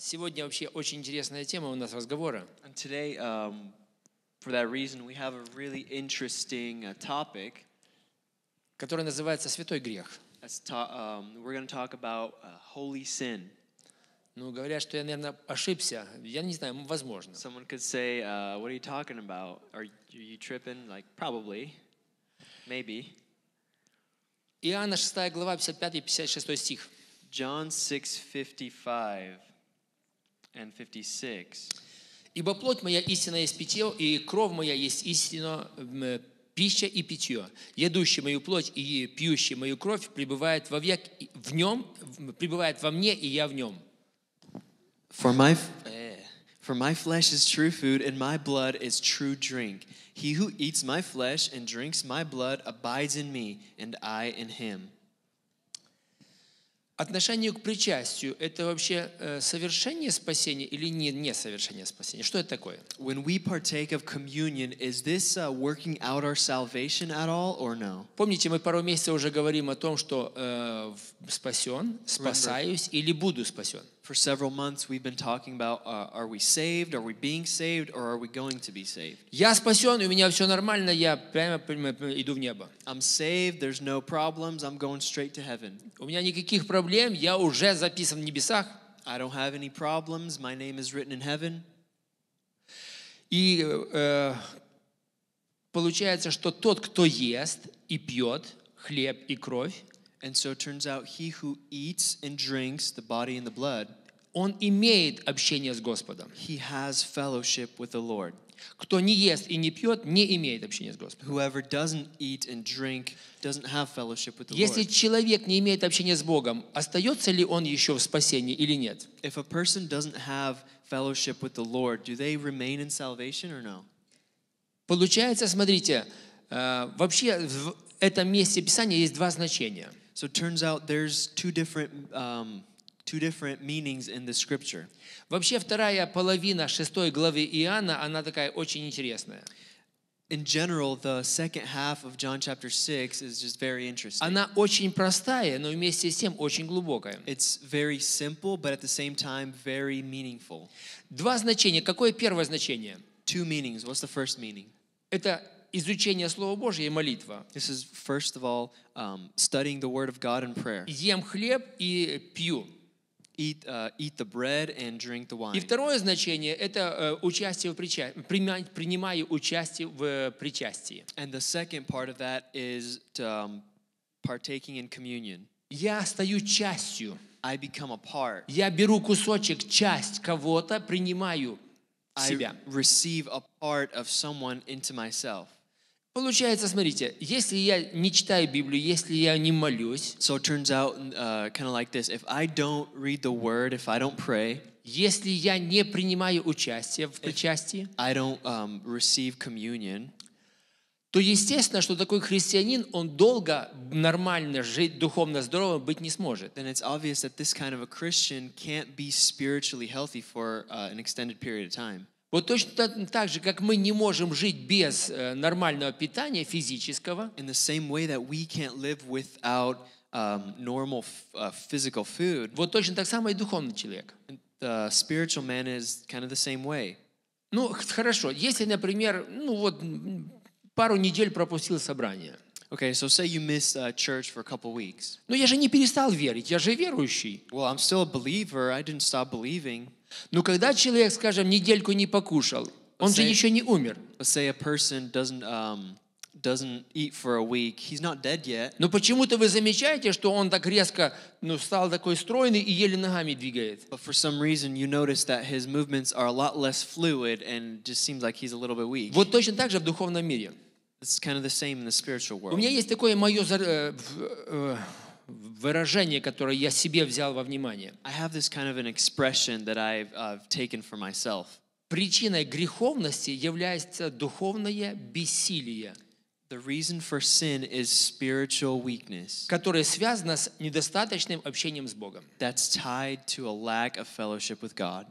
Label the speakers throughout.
Speaker 1: Сегодня вообще очень интересная тема у нас разговора. And today, um, for that reason, we have a really interesting uh, topic. Который называется «Святой грех». Ta- um, we're going to talk about uh, holy sin. Ну, говорят, что я, наверное, ошибся. Я не знаю, возможно. Someone could say, uh, what are you talking about? Are you tripping? Like, probably. Maybe. Иоанна 6 глава, 55-56 стих. John 6, 55. and 56. Ибо плоть моя истина есть питье, и кровь моя есть истина пища и питье. Едущий мою плоть и пьющий мою кровь пребывает во век в нем, пребывает во мне, и я в нем. For my, for my flesh is true food, and my blood is true drink. He who eats my flesh and drinks my blood abides in me, and I in him. Отношение к причастию – это вообще э, совершение спасения или не, не совершение спасения? Что это такое? When we partake of communion, is this uh, working out our salvation at all or no? Помните, мы пару месяцев уже говорим о том, что э, спасен, спасаюсь Remember. или буду спасен for several months we've been talking about uh, are we saved, are we being saved, or are we going to be saved? Я спасен, у меня все нормально, я прямо иду в небо. I'm saved, there's no problems, I'm going straight to heaven. У меня никаких проблем, я уже записан в небесах. I don't have any problems, my name is written in heaven. И э, получается, что тот, кто ест и пьет хлеб и кровь, And so it turns out he who eats and drinks the body and the blood, он имеет общение с Господом. He has fellowship with the Lord. Кто не ест и не пьет, не имеет общения с Господом. Whoever doesn't eat and drink doesn't have fellowship with the Если Lord. человек не имеет общения с Богом, остается ли он еще в спасении или нет? If a person doesn't have fellowship with the Lord, do they remain in salvation or no? Получается, смотрите, э, вообще в этом месте Писания есть два значения – so it turns out there's two different um, two different meanings in the scripture. Вообще вторая половина шестой главы Иоанна, она такая очень интересная. In general, the second half of John chapter 6 is just very interesting. It's very simple, but at the same time very meaningful. Two meanings. What's the first meaning? изучение Слова Божьего и молитва. This is first of all um, studying the Word of God and prayer. Ем хлеб и пью. Eat, uh, eat the bread and drink the wine. И второе значение это uh, участие в причастии, принимаю, принимаю участие в причастии. And the second part of that is to, um, partaking in communion. Я стою частью. I become a part. Я беру кусочек, часть кого-то, принимаю I себя. receive a part of someone into myself. Получается, смотрите, если я не читаю Библию, если я не молюсь, so it turns out uh, kind of like this: if I don't read the Word, if I don't pray, если я не принимаю участие в причастии, I don't um, receive communion, то естественно, что такой христианин, он долго нормально жить духовно здоровым быть не сможет. Then it's obvious that this kind of a Christian can't be spiritually healthy for uh, an extended period of time. Вот точно так же, как мы не можем жить без э, нормального питания физического. In the same way that we can't live without um, normal uh, physical food. Вот точно так само и духовный человек. The spiritual man is kind of the same way. Ну хорошо, если, например, ну вот пару недель пропустил собрание. Okay, so say you missed uh, church for a couple weeks. Но ну, я же не перестал верить, я же верующий. Well, I'm still a believer. I didn't stop believing. Но когда человек, скажем, недельку не покушал, он say, же еще не умер. Say a person doesn't, um, doesn't eat for a week. He's not dead yet. Но почему-то вы замечаете, что он так резко, ну, стал такой стройный и еле ногами двигает. But for some reason you notice that his movements are a lot less fluid and just seems like he's a little bit weak. Вот точно так же в духовном мире. It's kind of the same in the spiritual world. У меня есть такое мое выражение, которое я себе взял во внимание. I have this kind of an expression that I've, I've taken for myself. Причиной греховности является духовное бессилие. The reason for sin is spiritual weakness. Которое связано с недостаточным общением с Богом. That's tied to a lack of fellowship with God.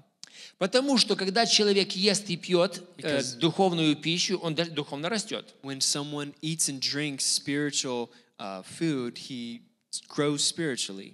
Speaker 1: Потому что когда человек ест и пьет э, духовную пищу, он духовно растет. When someone eats and drinks spiritual uh, food, he grow spiritually.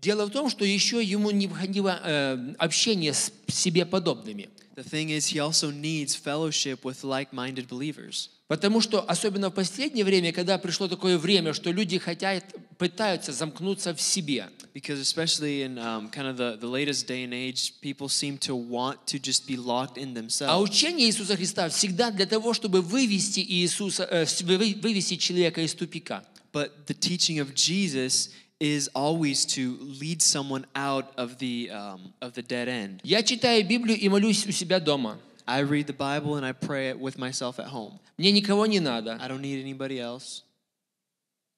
Speaker 1: Дело в том, что еще ему необходимо э, общение с себе подобными. The thing is, he also needs fellowship with like-minded believers. Потому что, особенно в последнее время, когда пришло такое время, что люди хотят, пытаются замкнуться в себе. Because especially in um, kind of the, the latest day and age, people seem to want to just be locked in themselves. А учение Иисуса Христа всегда для того, чтобы вывести Иисуса, э, вывести человека из тупика. but the teaching of Jesus is always to lead someone out of the um, of the dead end. Я читаю Библию и молюсь у себя дома. I read the Bible and I pray it with myself at home. Мне никого не надо. I don't need anybody else.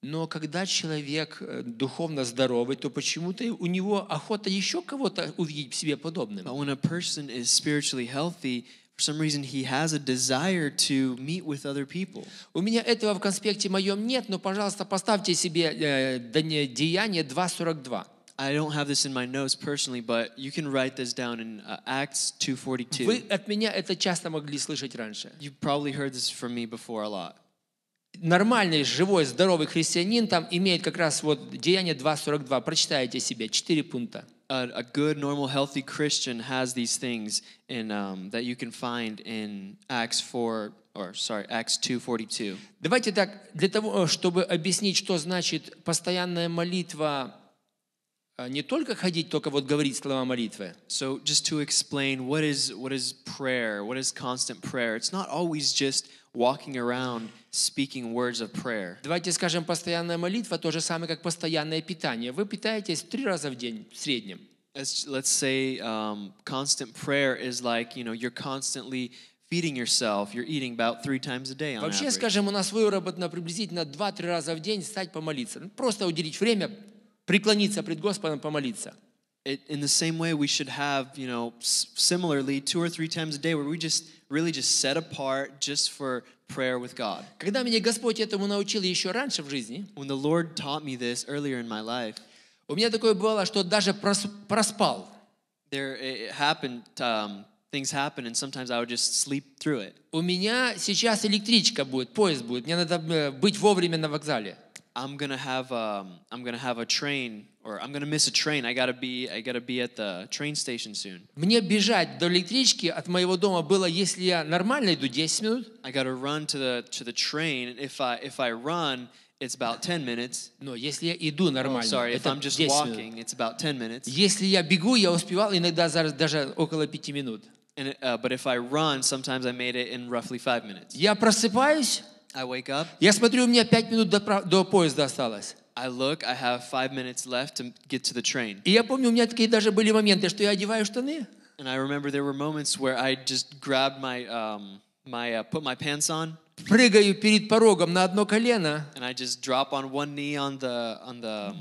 Speaker 1: Но когда человек э, духовно здоровый, то почему-то у него охота еще кого-то увидеть в себе подобным. But when a person is spiritually healthy, For some reason, he has a desire to meet with other people. У меня этого в конспекте моем нет, но, пожалуйста, поставьте себе э, Деяние 2.42. I don't have this in my notes personally, but you can write this down in uh, Acts 2:42. Вы от меня это часто могли слышать раньше. You probably heard this from me before a lot. Нормальный, живой, здоровый христианин там имеет как раз вот Деяние 2:42. Прочитайте себе, четыре пункта. a, a good, normal, healthy Christian has these things in, um, that you can find in Acts 4, or sorry, Acts 2:42. Давайте так, для того, э, чтобы объяснить, что значит постоянная молитва, э, не только ходить, только вот говорить слова молитвы. So just to explain, what is, what is prayer? What is constant prayer? It's not always just walking around speaking words of prayer. Давайте скажем, постоянная молитва то же самое, как постоянное питание. Вы питаетесь три раза в день в среднем. As, let's say um, constant prayer is like, you know, you're constantly feeding yourself, you're eating about three times a day on Вообще, average. скажем, у нас выработано приблизительно два-три раза в день стать помолиться. Просто уделить время, преклониться пред Господом, помолиться. it, in the same way we should have you know s- similarly two or three times a day where we just really just set apart just for prayer with God. When the Lord taught me this earlier in my life, у меня такое бывало, что даже проспал. there it happened. Um, things happen, and sometimes I would just sleep through it. У меня сейчас электричка будет, поезд будет, мне надо э, быть вовремя на вокзале. I'm gonna have um, I'm gonna have a train or I'm gonna miss a train. I gotta be I gotta be at the train station soon. Мне бежать до электрички от моего дома было, если я нормально иду 10 минут. I gotta run to the to the train. If I if I run, it's about 10 minutes. Но если я иду oh, нормально, sorry, if I'm just walking, it's about 10 minutes. Если я бегу, я успевал иногда даже около пяти минут. And, uh, but if I run, sometimes I made it in roughly five minutes. Я просыпаюсь. I wake up. Я смотрю, у меня 5 минут до, до поезда осталось. I look, I have five minutes left to get to the train. И я помню, у меня такие даже были моменты, что я одеваю штаны. And I remember there were moments where I just grabbed my, um, my uh, put my pants on. Прыгаю перед порогом на одно колено. And I just drop on one knee on the, on the,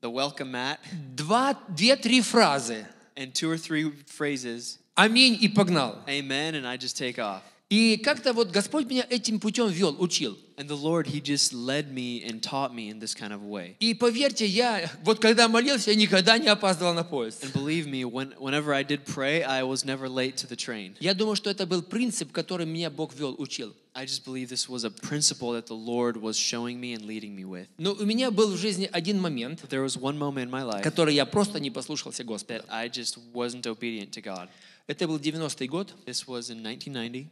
Speaker 1: the welcome mat. Два, две-три фразы. And two or three phrases. Аминь и погнал. Amen and I just take off. И как-то вот Господь меня этим путем вел, учил. And the Lord, He just led me and taught me in this kind of way. И поверьте, я вот когда молился, я никогда не опаздывал на поезд. And believe me, when, whenever I did pray, I was never late to the train. Я думаю, что это был принцип, который меня Бог вел, учил. I just believe this was a principle that the Lord was showing me and leading me with. Но у меня был в жизни один момент, there was one moment in my life, который я просто не послушался Господа. That I just wasn't obedient to God. Это был 90-й год. This was in 1990.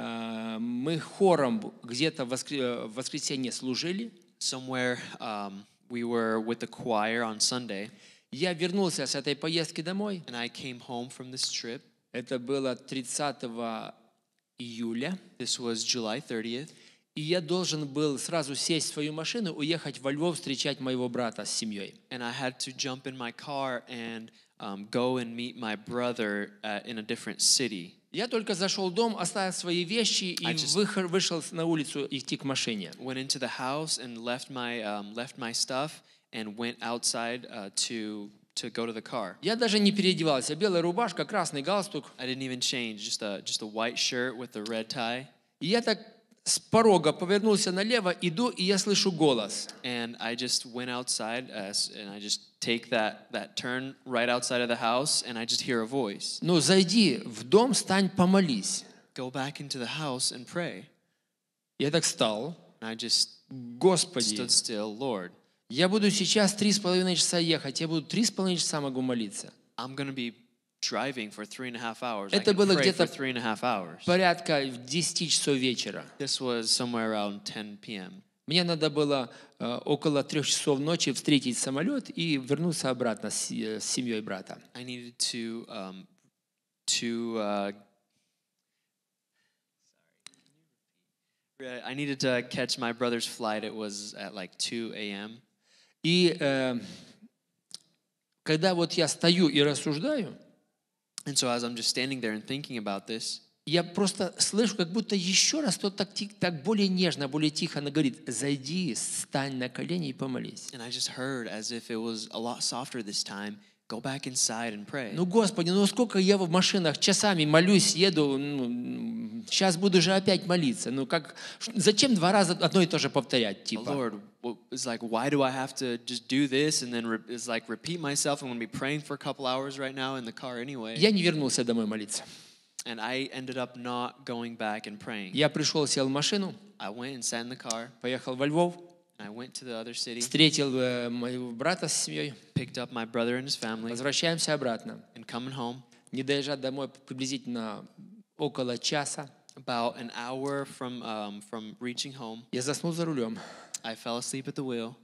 Speaker 1: Э, мы хором где-то в воскресенье служили. Somewhere um, we were with the choir on Sunday. Я вернулся с этой поездки домой. And I came home from this trip. Это было 30 июля. This was July 30th. И я должен был сразу сесть в свою машину, уехать во Львов встречать моего брата с семьей. And I had to jump in my car and um, go and meet my brother uh, in a different city. Я только зашел в дом, оставил свои вещи и just... вышел на улицу идти к машине. Went into the house and left my um, left my stuff and went outside uh, to to go to the car. Я даже не переодевался. Белая рубашка, красный галстук. I didn't even change, just a just a white shirt with a red tie. И я так с порога повернулся налево, иду, и я слышу голос. And I just went outside, uh, and I just take that, that turn right outside of the house, and I just hear a voice. Ну, зайди в дом, стань, помолись. Go back into the house and pray. Я так стал. And I just Господи, stood still, Lord. я буду сейчас три с половиной часа ехать, я буду три с половиной часа могу молиться. I'm gonna be driving for three and a half hours. Это было где-то three and a half hours. порядка 10 часов вечера. This was somewhere around 10 p.m. Мне надо было uh, около трех часов ночи встретить самолет и вернуться обратно с, с семьей брата. I needed to, um, to, uh, I needed to catch my brother's flight. It was at like 2 a.m. И uh, когда вот я стою и рассуждаю, And so as I'm just standing there and thinking about this, я просто слышу, как будто еще раз кто-то так, так более нежно, более тихо, она говорит, зайди, стань на колени и помолись. And I just heard as if it was a lot softer this time, Go back inside and pray. Ну, Господи, ну сколько я в машинах часами молюсь, еду, ну, сейчас буду же опять молиться. Ну, как, зачем два раза одно и то же повторять, типа? Lord, it's like, why do I have to just do this and then it's like repeat myself? I'm going to be praying for a couple hours right now in the car anyway. Я не вернулся домой молиться. And I ended up not going back and praying. Я пришел, сел в машину. I went and sat in the car. Поехал во Львов. I went to the other city, встретил э, моего брата с семьей, picked up my brother and his family, возвращаемся обратно. and coming home, Не доезжая домой приблизительно около часа, about an hour from, um, from reaching home, я заснул за рулем. I fell asleep at the wheel.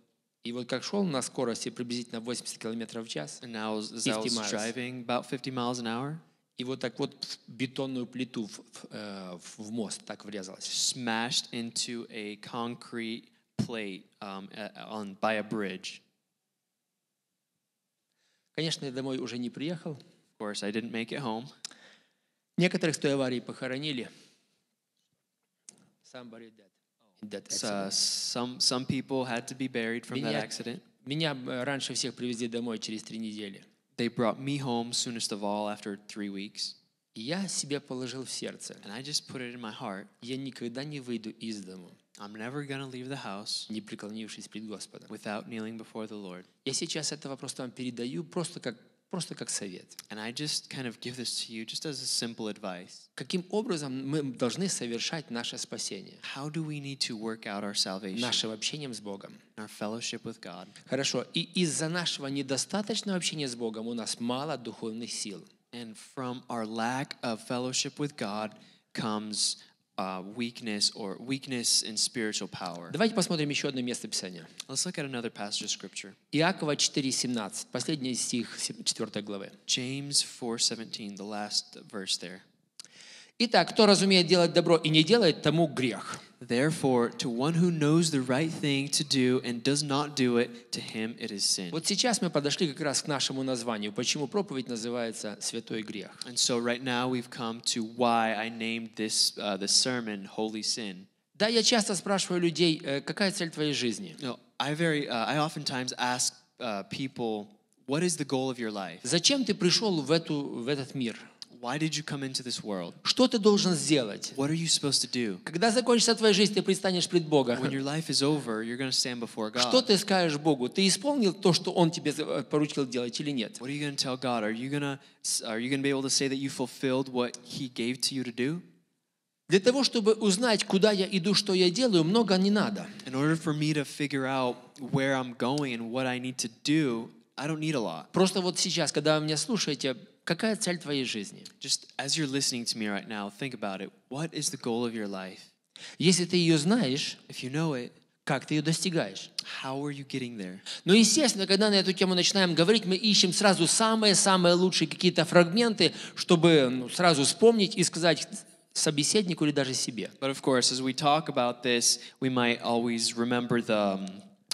Speaker 1: И вот как шел на скорости приблизительно 80 км в час, And I was, as I 50 was miles. driving about 50 miles an hour, и вот так вот в бетонную плиту, в, в, э, в мост так врезалась. smashed into a concrete plate um, on, by a bridge. Конечно, я домой уже не приехал. Of course, I didn't make it home. Некоторых с той аварии похоронили. Somebody dead. Oh. That so, some, some people had to be buried from меня, that accident. Меня раньше всех привезли домой через три недели. They brought me home soonest of all after three weeks. Я себе положил в сердце. And I just put it in my heart. Я никогда не выйду из дому. I'm never gonna leave the house не преклонившись пред Господом. Without kneeling before the Lord. Я сейчас это вопрос вам передаю просто как просто как совет. And I just kind of give this to you just as a simple advice. Каким образом мы должны совершать наше спасение? How do we need to work out our salvation? Нашим общением с Богом. Our fellowship with God. Хорошо. И из-за нашего недостаточного общения с Богом у нас мало духовных сил. And from our lack of fellowship with God comes Uh, weakness or weakness in spiritual power. Давайте посмотрим еще одно место Писания. Let's look at another passage of scripture. Иакова 4:17, последний стих 4 главы. James 4:17, the last verse there. Итак, кто разумеет делать добро и не делает, тому грех. Therefore, to one who knows the right thing to do and does not do it, to him it is sin. Вот сейчас мы подошли как раз к нашему названию, почему проповедь называется «Святой грех». And so right now we've come to why I named this uh, the sermon "Holy Sin." Да, я часто спрашиваю людей, э, какая цель твоей жизни? No, I very uh, I oftentimes ask uh, people, what is the goal of your life? Зачем ты пришел в эту в этот мир? Why did you come into this world? Что ты должен сделать? What are you supposed to do? Когда закончится твоя жизнь, ты предстанешь пред Богом. When your life is over, you're going to stand before God. Что ты скажешь Богу? Ты исполнил то, что Он тебе поручил делать или нет? What are you going to tell God? Are you going to are you going to be able to say that you fulfilled what He gave to you to do? Для того, чтобы узнать, куда я иду, что я делаю, много не надо. In order for me to figure out where I'm going and what I need to do, I don't need a lot. Просто вот сейчас, когда вы меня слушаете, Какая цель твоей жизни? Just as you're listening to me right now, think about it. What is the goal of your life? Если ты ее знаешь, if you know it, как ты ее достигаешь? How are you getting there? Но естественно, когда на эту тему начинаем говорить, мы ищем сразу самые-самые лучшие какие-то фрагменты, чтобы ну, сразу вспомнить и сказать, собеседнику или даже себе. But of course, as we talk about this, we might always remember the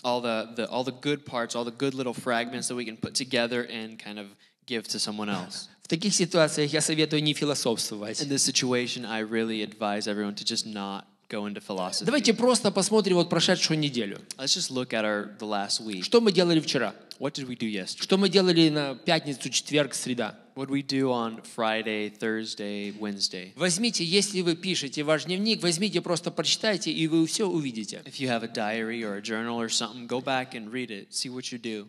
Speaker 1: all the, the all the good parts, all the good little fragments that we can put together and kind of give to someone else. В таких ситуациях я советую не философствовать. In this situation, I really advise everyone to just not go into philosophy. Давайте просто посмотрим вот прошедшую неделю. Let's just look at our, the last week. Что мы делали вчера? What did we do yesterday? Что мы делали на пятницу, четверг, среда? What we do on Friday, Thursday, Wednesday. Возьмите, если вы пишете ваш дневник, возьмите просто прочитайте и вы все увидите. If you have a diary or a journal or something, go back and read it. See what you do.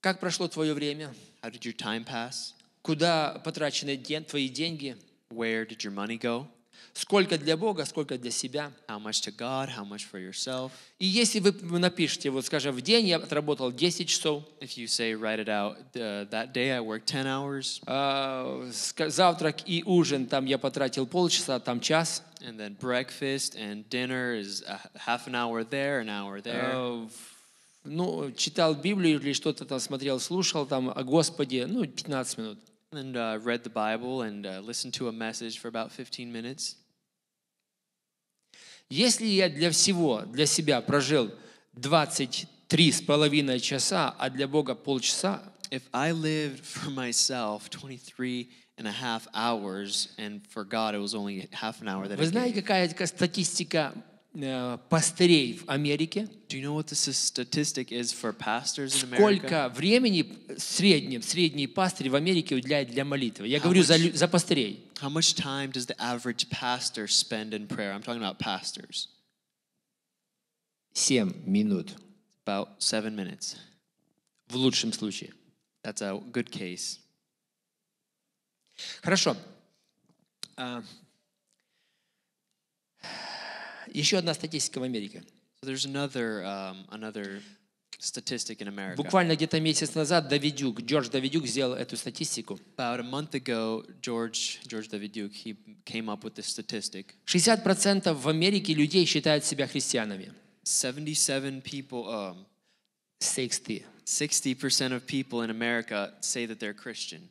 Speaker 1: Как прошло твое время? How did your time pass? Куда потрачены ден, твои деньги? Where did your money go? Сколько для Бога, сколько для себя. How much to God, how much for yourself. И если вы напишите, вот скажем, в день я отработал 10 часов. If you say, write it out, uh, that day I worked 10 hours. Uh, завтрак и ужин, там я потратил полчаса, там час. And then breakfast and dinner is a half an hour there, an hour there. Uh, ну, читал Библию или что-то там смотрел, слушал там о Господе, ну, 15 минут. And uh, read the Bible and uh, listened to a message for about 15 minutes. Если я для всего, для себя прожил 23 с половиной часа, а для Бога полчаса, If I lived for myself 23 and a half hours, and for God it was only half an hour that Вы знаете, какая статистика пастырей в Америке. Do you know what the statistic is for pastors in America? Сколько времени в среднем средний пастырь в Америке уделяет для молитвы? Я how говорю much, за, за пастырей. How much time does the average pastor spend in prayer? I'm talking about pastors. Семь минут. About seven minutes. В лучшем случае. That's a good case. Хорошо. Uh, Еще одна статистика в Америке. So there's another, um, another statistic in America. Буквально где-то месяц назад Давидюк, Джордж Давидюк сделал эту статистику. About a month ago, George, George Daviduk, he came up with this statistic. 60% в Америке людей считают себя христианами. 77 people, um, 60. 60% of people in America say that they're Christian.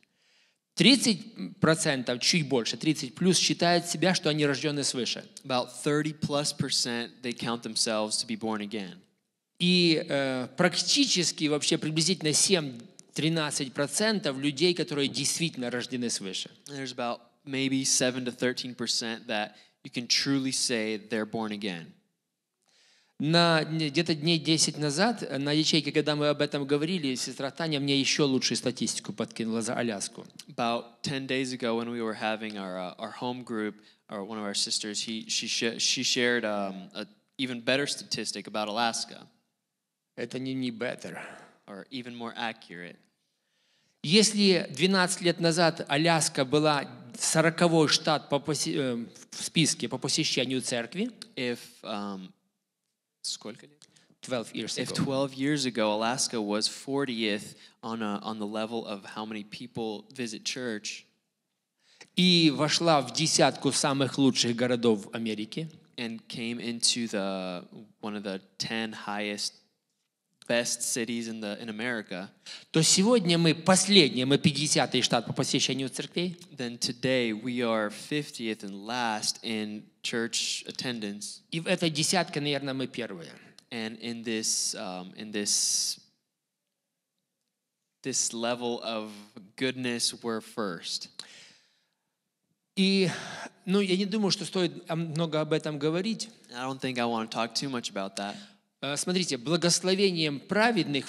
Speaker 1: 30%, чуть больше, 30 плюс, считают себя, что они рождены свыше. About 30 plus percent, they count themselves to be born again. И э, практически вообще приблизительно 7-13% людей, которые действительно рождены свыше. There's about maybe 7 to 13% that you can truly say they're born again на, где-то дней 10 назад э, на ячейке, когда мы об этом говорили, сестра Таня мне еще лучшую статистику подкинула за Аляску. About 10 days ago when we were having our, uh, our home group, or one of our sisters, he, she, she shared um, a even better statistic about Alaska. Это не, не better. Or even more accurate. Если 12 лет назад Аляска была 40 штат по посе... Э, в списке по посещению церкви, If, um, Сколько лет? 12 years ago. If 12 years ago Alaska was 40th on, a, on the level of how many people visit church, и вошла в десятку самых лучших городов Америки, and came into the, one of the 10 highest best cities in, the, in America, то сегодня мы последний, мы 50-й штат по посещению церквей. Then today we are 50th and last in church attendance. И в этой десятке, наверное, мы первые. And in this, um, in this, this level of goodness, we're first. И, ну, я не думаю, что стоит много об этом говорить. I don't think I want to talk too much about that. Э, смотрите, благословением праведных,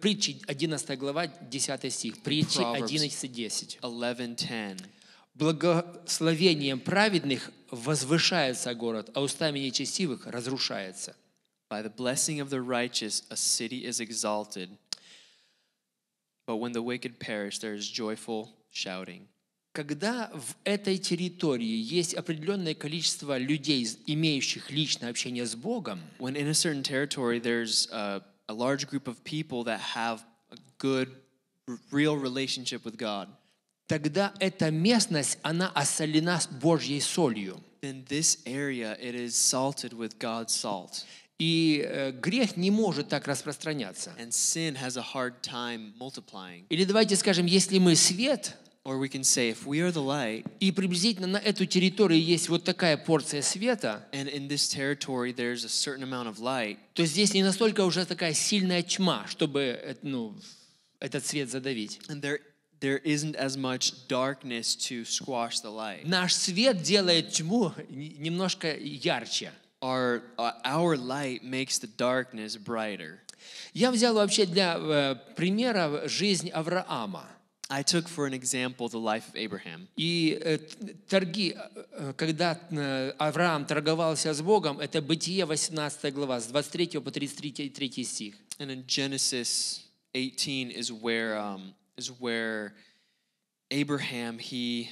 Speaker 1: притчи 11 глава, 10 стих, притчи 11, 10. 11, Благословением праведных возвышается город, а устами нечестивых разрушается. By the blessing of the righteous a city is exalted, but when the wicked perish there is joyful shouting когда в этой территории есть определенное количество людей, имеющих личное общение с Богом, when in a certain territory there's a, a large group of people that have a good, real relationship with God, тогда эта местность, она осолена Божьей солью. Then this area, it is salted with God's salt. И э, грех не может так распространяться. And sin has a hard time multiplying. Или давайте скажем, если мы свет – Or we can say, if we are the light, и приблизительно на эту территорию есть вот такая порция света, and in this territory there's a certain amount of light, то здесь не настолько уже такая сильная тьма, чтобы э, ну, этот свет задавить. And there there isn't as much darkness to squash the light. Наш свет делает тьму немножко ярче. Our, uh, our light makes the darkness brighter. Я взял вообще для э, примера жизнь Авраама. I took for an example the life of Abraham. И э, торги, э, э, когда Авраам торговался с Богом, это Бытие 18 глава, с 23 по 33 стих. And in Genesis 18 is where um, is where Abraham he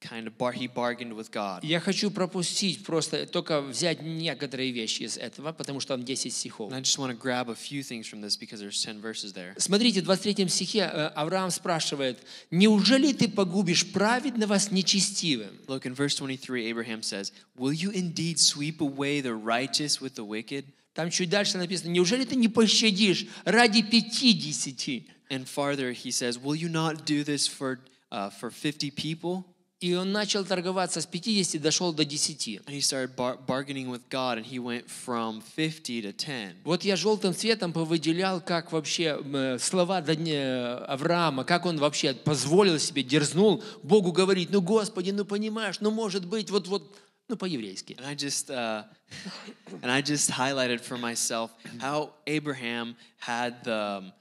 Speaker 1: kind of bar, he bargained with God. Я хочу пропустить просто только взять некоторые вещи из этого, потому что там 10 стихов. And I just want to grab a few things from this because there's 10 verses there. Смотрите, в 23 стихе э, Авраам спрашивает: "Неужели ты погубишь праведного с нечестивым?" Look in verse 23 Abraham says, "Will you indeed sweep away the righteous with the wicked?" Там чуть дальше написано: "Неужели ты не пощадишь ради And farther he says, "Will you not do this for uh, for 50 people?" И он начал торговаться с 50 и дошел до 10. He started bar bargaining with God and he went 10. Вот я желтым цветом повыделял, как вообще э, слова э, Авраама, как он вообще позволил себе, дерзнул Богу говорить, ну, Господи, ну, понимаешь, ну, может быть, вот-вот, ну, по-еврейски. And I just, uh, and I just highlighted for myself how Abraham had the,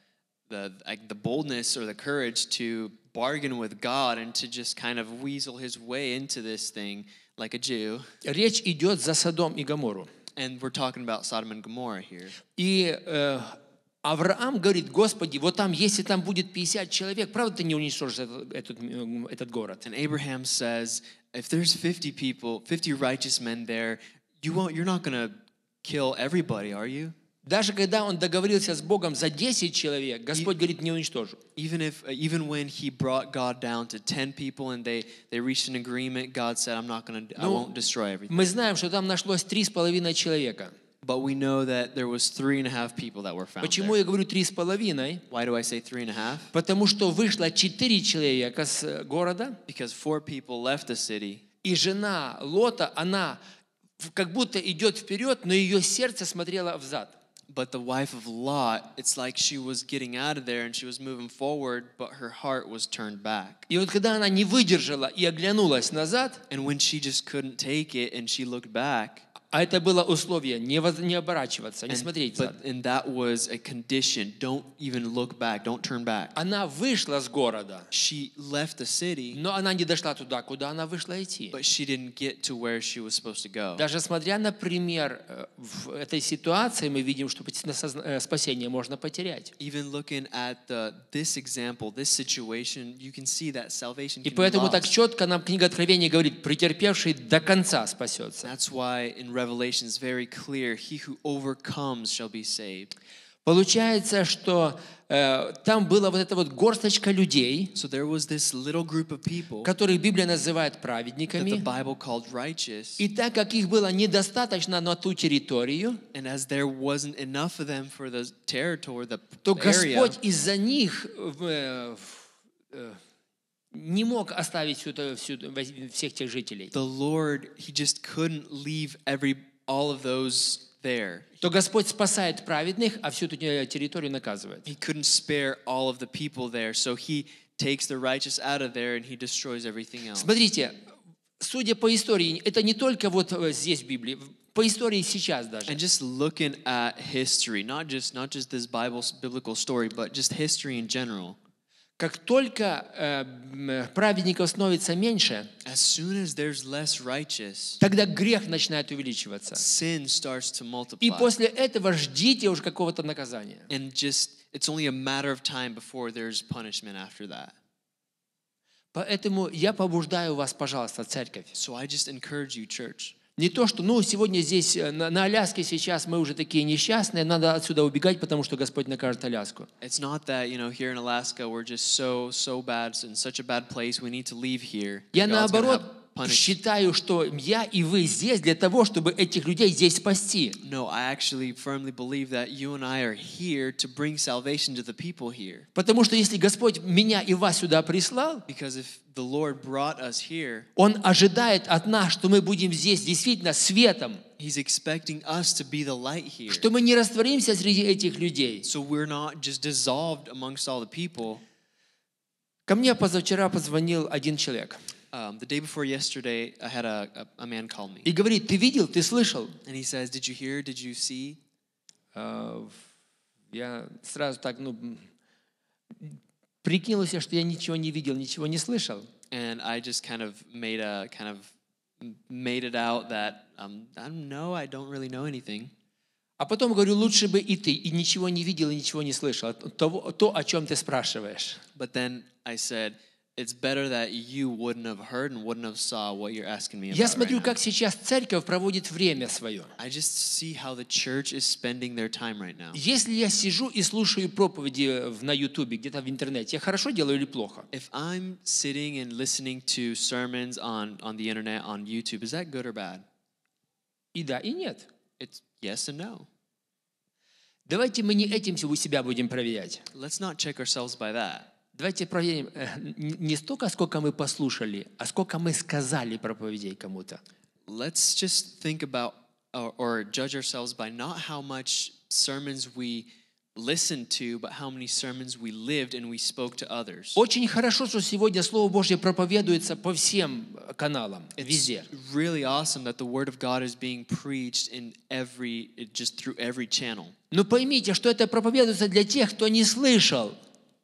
Speaker 1: the, like, the boldness or the courage to bargain with God and to just kind of weasel his way into this thing like a Jew. Речь идет за Содом и Гоморру. And we're talking about Sodom and Gomorrah here. Э, Авраам говорит, Господи, вот там, если там будет 50 человек, правда ты не уничтожишь этот, этот, э, этот город? And Abraham says, if there's 50 people, 50 righteous men there, you won't, you're not going to kill everybody, are you? Даже когда он договорился с Богом за 10 человек, Господь говорит, не уничтожу. Even if, uh, even when he brought God down to 10 people and they, they reached an agreement, God said, I'm not gonna, I ну, won't destroy everything. Мы знаем, что там нашлось три с половиной человека. But we know that there was three and a half people that were found Почему there. я говорю три с половиной? Why do I say three and a half? Потому что вышло четыре человека с э, города. Because four people left the city. И жена Лота, она как будто идет вперед, но ее сердце смотрело взад. But the wife of Lot, it's like she was getting out of there and she was moving forward, but her heart was turned back. and when she just couldn't take it and she looked back, А это было условие не, воз, не оборачиваться, не and, смотреть назад. And that was a condition. Don't even look back. Don't turn back. Она вышла с города. She left the city. Но она не дошла туда, куда она вышла идти. But she didn't get to where she was supposed to go. Даже смотря на пример э, в этой ситуации, мы видим, что э, спасение можно потерять. Even looking at the, this example, this situation, you can see that salvation. И поэтому так четко нам книга Откровения говорит: претерпевший до конца спасется. That's why in Revelation is very clear. He who overcomes shall be saved. Получается, что э, там была вот эта вот горсточка людей, so there was this little group of people, которых Библия называет праведниками. That the Bible called righteous, и так как их было недостаточно на ту территорию, and as there wasn't enough of them for the territory, the то Господь area, из-за них э, э, не мог оставить всю, всю, всех тех жителей. The Lord, he just couldn't leave every all of those there. То Господь спасает праведных, а всю эту э, территорию наказывает. He couldn't spare all of the people there, so he takes the righteous out of there and he destroys everything else. Смотрите, судя по истории, это не только вот э, здесь в Библии, по истории сейчас даже. And just looking at history, not just not just this Bible biblical story, but just history in general. Как только э, эм, праведников становится меньше, as soon as there's less righteous, тогда грех начинает увеличиваться. Sin starts to multiply. И после этого ждите уже какого-то наказания. And just, it's only a matter of time before there's punishment after that. Поэтому я побуждаю вас, пожалуйста, церковь. So I just encourage you, church. Не то, что, ну, сегодня здесь, э, на, на Аляске сейчас мы уже такие несчастные, надо отсюда убегать, потому что Господь накажет Аляску. Я наоборот считаю, что я и вы здесь для того, чтобы этих людей здесь спасти. No, I actually firmly believe that you and I are here to bring salvation to the people here. Потому что если Господь меня и вас сюда прислал, because if the Lord brought us here, Он ожидает от нас, что мы будем здесь действительно светом. He's expecting us to be the light here. Что мы не растворимся среди этих людей. So we're not just dissolved amongst all the people. Ко мне позавчера позвонил один человек. Um, the day before yesterday, I had a, a, a man call me. И говорит, ты видел, ты слышал? And he says, did you hear, did you see? Uh, я сразу так, ну, прикинулся, что я ничего не видел, ничего не слышал. And I just kind of made a kind of made it out that um, I don't know, I don't really know anything. А потом говорю, лучше бы и ты и ничего не видел, и ничего не слышал, то, то о чем ты спрашиваешь. But then I said, it's better that you wouldn't have heard and wouldn't have saw what you're asking me about. Я смотрю, right как now. сейчас церковь I just see how the church is spending their time right now. Если я сижу и слушаю проповеди на Ютубе, где-то в интернете, я хорошо делаю или плохо? If I'm sitting and listening to sermons on on the internet on YouTube, is that good or bad? И да, и нет. It's yes and no. Давайте мы не этим у себя будем проверять. Let's not check ourselves by that. Давайте проверим не столько, сколько мы послушали, а сколько мы сказали проповедей кому-то. Let's just think about or, or judge ourselves by not how much sermons we listened to, but how many sermons we lived and we spoke to others. Очень хорошо, что сегодня Слово Божье проповедуется по всем каналам, везде. It's really awesome that the Word of God is being preached in every, just through every channel. Но поймите, что это проповедуется для тех, кто не слышал.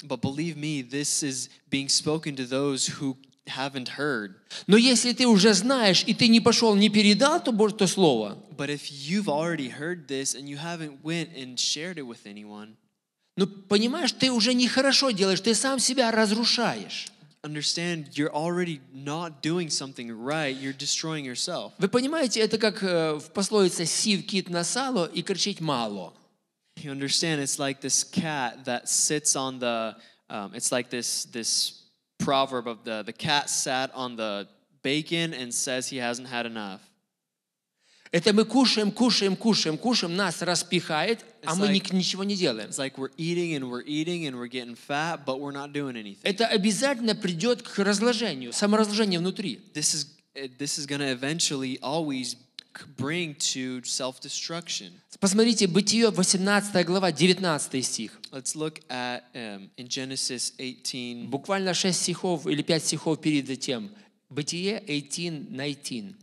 Speaker 1: But believe me, this is being spoken to those who haven't heard. Но если ты уже знаешь и ты не пошел, не передал то то слово. But if you've already heard this and you haven't went and shared it with anyone. Ну понимаешь, ты уже делаешь, ты сам себя разрушаешь. Understand, you're already not doing something right, you're destroying yourself. Вы понимаете, это как э, в пословице «сив кит на сало и кричить мало». You understand? It's like this cat that sits on the. Um, it's like this this proverb of the the cat sat on the bacon and says he hasn't had enough. Это мы кушаем, кушаем, кушаем, кушаем, нас распихает, а мы like, ничего не делаем. Like we're eating and we're eating and we're getting fat, but we're not doing anything. Это обязательно придет к разложению, саморазложению внутри. This is this is going to eventually always bring to self-destruction. Посмотрите, Бытие, 18 глава, 19 стих. Let's look at, um, in Genesis 18. Буквально 6 стихов или 5 стихов перед этим. Бытие 18, 19.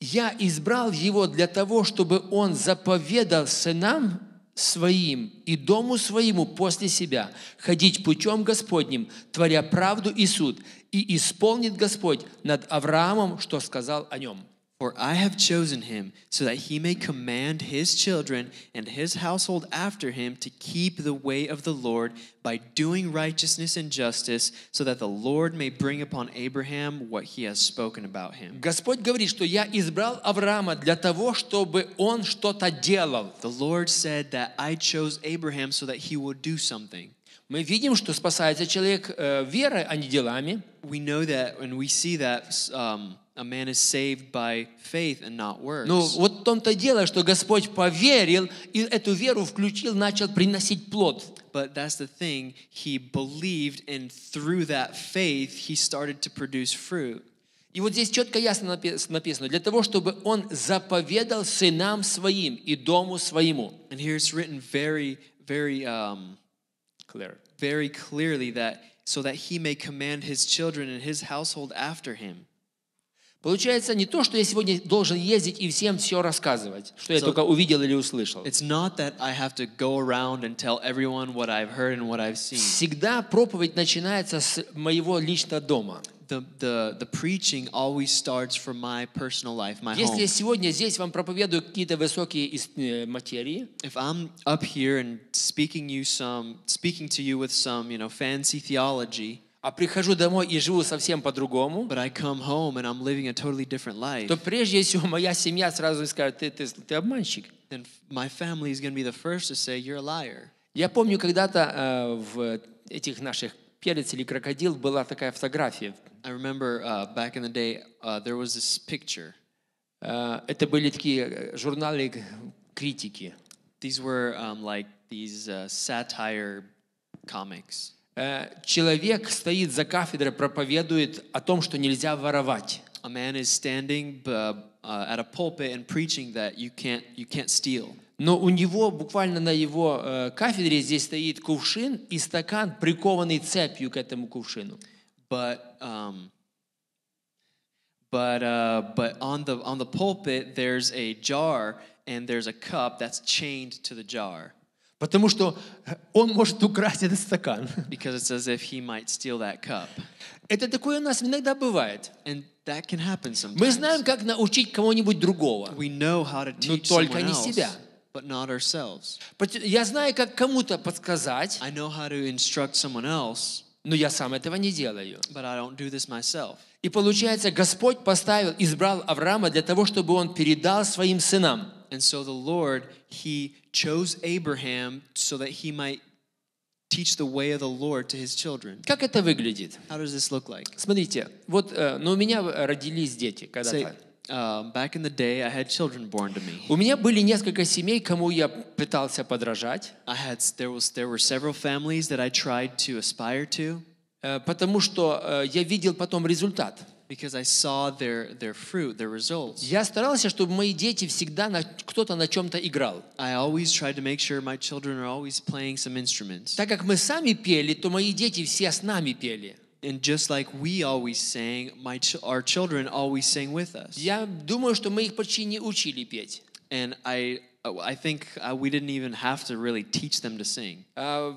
Speaker 1: «Я избрал его для того, чтобы он заповедал сынам своим и дому своему после себя, ходить путем Господним, творя правду и суд, и исполнит Господь над Авраамом, что сказал о нем». For I have chosen him so that he may command his children and his household after him to keep the way of the Lord by doing righteousness and justice, so that the Lord may bring upon Abraham what he has spoken about him. Господь говорит, что я избрал Авраама для того, чтобы он что-то делал. The Lord said that I chose Abraham so that he would do something. Мы видим, что спасается человек э, верой, а не делами. We know that and we see that um, a man is saved by faith and not works. вот в том-то дело, что Господь поверил и эту веру включил, начал приносить плод. But that's the thing, he believed and through that faith he started to produce fruit. И вот здесь четко ясно написано, для того, чтобы он заповедал сынам своим и дому своему. And here it's written very, very, um, clear. very clearly that so that he may command his children and his household after him. Получается, не то, что я сегодня должен ездить и всем все рассказывать, что so, я только увидел или услышал. Всегда проповедь начинается с моего личного дома. The, the, the preaching always starts from my personal life, my Если home. сегодня здесь вам проповедую какие-то высокие э, материи, if I'm up here and speaking you some, speaking to you with some, you know, fancy theology, а прихожу домой и живу совсем по-другому, totally то прежде всего моя семья сразу скажет, ты, ты, ты обманщик. Я помню, когда-то э, в этих наших перец или крокодил была такая фотография. I remember uh, back in the day uh, there was this picture. Э, это были такие э, журналы критики. These were um, like these uh, satire comics. Э, человек стоит за кафедрой, проповедует о том, что нельзя воровать. Uh, uh, Но у него буквально на его э, кафедре здесь стоит кувшин и стакан, прикованный цепью к этому кувшину. But, um, but, uh, but on, the, on the pulpit there's a jar and there's a cup that's chained to the jar. Потому что э, он может украсть этот стакан. Because it's as if he might steal that cup. Это такое у нас иногда бывает. And that can happen sometimes. Мы знаем, как научить кого-нибудь другого. We know how to teach но только не себя. But not ourselves. Я знаю, как кому-то подсказать. I know how to instruct someone else. Но я сам этого не делаю. But I don't do this myself. И получается, Господь поставил, избрал Авраама для того, чтобы он передал своим сынам. And so the Lord, He chose Abraham so that He might teach the way of the Lord to His children. Как это выглядит? How does this look like? Смотрите, вот, э, но у меня родились дети когда-то. Say, Uh, back in the day, I had children born to me. У меня были несколько семей, кому я пытался подражать. I had there was there were several families that I tried to aspire to. Потому что я видел потом результат. Because I saw their, their fruit, their results. Я старался, чтобы мои дети всегда на, кто-то на чем-то играл. I always tried to make sure my children are always playing some instruments. Так как мы сами пели, то мои дети все с нами пели. And just like we always sang, my our children always sang with us. Я думаю, что мы их почти не учили петь. And I, I think uh, we didn't even have to really teach them to sing. Uh,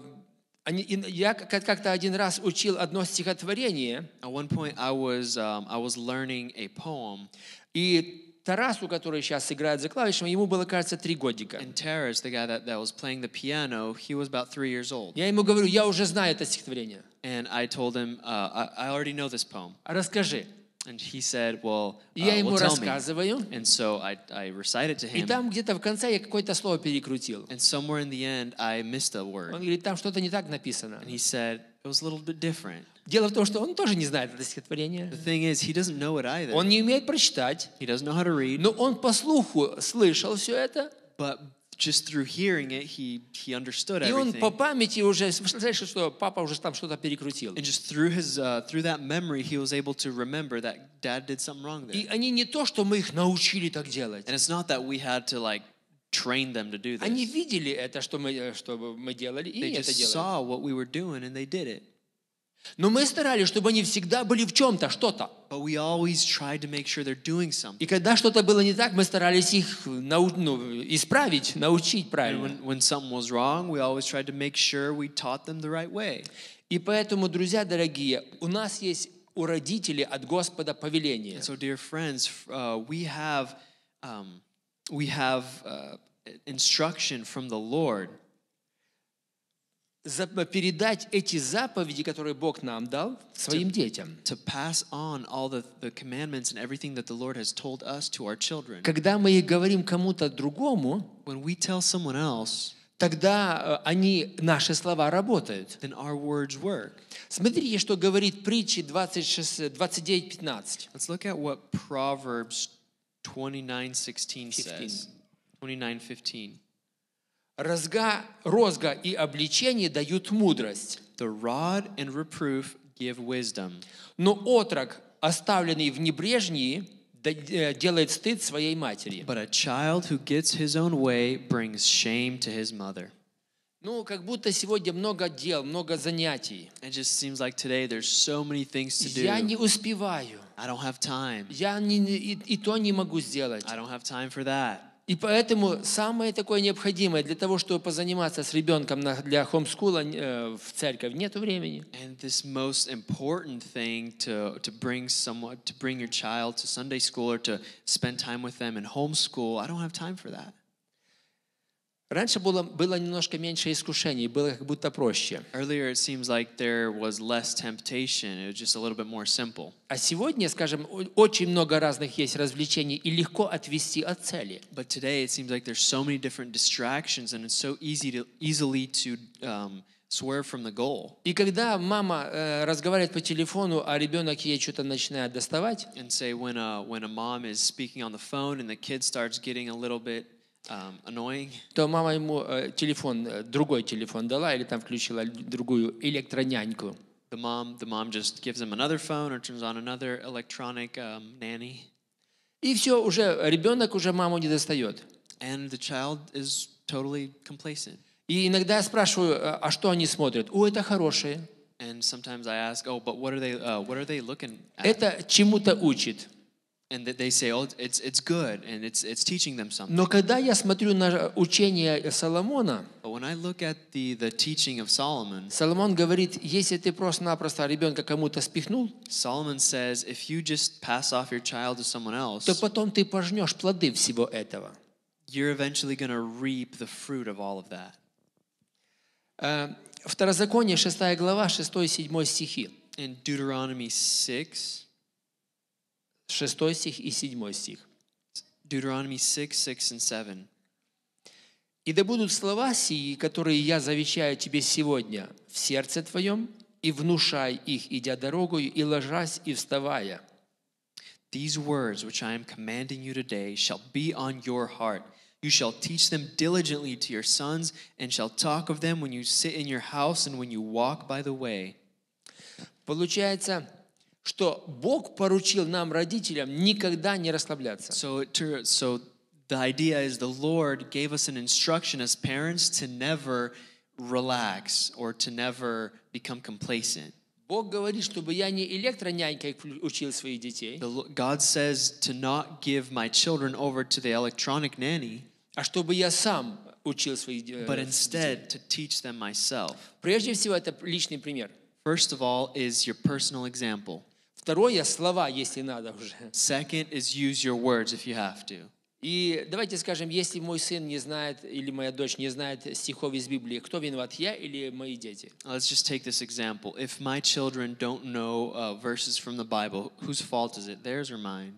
Speaker 1: Они, я как-то один раз учил одно стихотворение. At one point I was, um, I was learning a poem. И Тарасу, который сейчас играет за клавишами, ему было, кажется, три годика. And Taras, the guy that, that was playing the piano, he was about three years old. Я ему говорю, я уже знаю это стихотворение. And I told him, uh, I, I already know this poem. Расскажи. And he said, well, uh, я ему well, рассказываю. And so I, I recite to him. И там где-то в конце я какое-то слово перекрутил. And somewhere in the end I missed a word. Он говорит, там что-то не так написано. And he said, it was a little bit different. Дело в том, что он тоже не знает это стихотворение. The thing is, he doesn't know it either. Он не умеет прочитать. He doesn't know how to read. Но он по слуху слышал все это. But just through hearing it, he, he understood everything. And just through his uh, through that memory, he was able to remember that dad did something wrong there. And it's not that we had to like train them to do this. Э, they just saw what we were doing and they did it. Но мы старались, чтобы они всегда были в чем-то, что-то. Sure И когда что-то было не так, мы старались их э, нау- ну, исправить, научить правильно. И поэтому, друзья дорогие, у нас есть у родителей от Господа повеление. so, dear friends, uh, we have, um, we have uh, instruction from the Lord передать эти заповеди, которые Бог нам дал, своим детям. To pass on all the, the commandments and everything that the Lord has told us to our children. Когда мы их говорим кому-то другому, when we tell someone else, тогда они, наши слова работают. Then our words work. Смотрите, что говорит притчи 29.15. Let's look at what Proverbs 29.16 says. 29.15. Разга, розга и обличение дают мудрость. The rod and reproof give wisdom. Но отрок, оставленный в небрежнии, э, делает стыд своей матери. But a child who gets his own way brings shame to his mother. Ну, как будто сегодня много дел, много занятий. It just seems like today there's so many things to do. Я не успеваю. I don't have time. Я не, и, и то не могу сделать. I don't have time for that. И поэтому самое такое необходимое для того, чтобы позаниматься с ребенком для хомскула э, церковь, нет времени. And this most important thing to, to bring someone, to bring your child to Sunday school or to spend time with them in homeschool, I don't have time for that. Раньше было, было немножко меньше искушений, было как будто проще. Earlier it seems like there was less temptation, it was just a little bit more simple. А сегодня, скажем, очень много разных есть развлечений и легко отвести от цели. But today it seems like there's so many different distractions and it's so easy to easily to um, swerve from the goal. И когда мама э, разговаривает по телефону, а ребенок ей что-то начинает доставать. And say when a when a mom is speaking on the phone and the kid starts getting a little bit um, annoying. То мама ему э, телефон, э, другой телефон дала, или там включила другую электроняньку. The mom, the mom just gives him another phone or turns on another electronic um, nanny. И все, уже ребенок уже маму не достает. And the child is totally complacent. И иногда я спрашиваю, а что они смотрят? О, это хорошее. And sometimes I ask, oh, but what are they, uh, what are they looking at? Это чему-то учит. Но когда я смотрю на учение Соломона, Соломон говорит, если ты просто-напросто ребенка кому-то спихнул, says if you just то потом ты пожнешь плоды всего этого. You're eventually going to reap the fruit of all of that. Э, Второзаконие, 6 глава, 6-7 стихи. In Deuteronomy 6, 6 стих и 7 стих. Deuteronomy 6, 6 and 7. «И да будут слова сии, которые я завещаю тебе сегодня, в сердце твоем, и внушай их, идя дорогою, и ложась, и вставая». These words which I am commanding you today shall be on your heart. You shall teach them diligently to your sons, and shall talk of them when you sit in your house and when you walk by the way. Получается, что Бог поручил нам, родителям, никогда не расслабляться. So, it, so the idea is the Lord gave us an instruction as parents to never relax or to never become complacent. Бог говорит, чтобы я не электронянькой учил своих детей. The, God says to not give my children over to the electronic nanny. А чтобы я сам учил своих э, детей. But instead to teach them myself. Прежде всего это личный пример. First of all is your personal example. Второе слова, если надо уже. Second is use your words if you have to. И давайте скажем, если мой сын не знает или моя дочь не знает стихов из Библии, кто виноват, я или мои дети? Let's just take this example. If my children don't know uh, verses from the Bible, whose fault is it? Theirs or mine?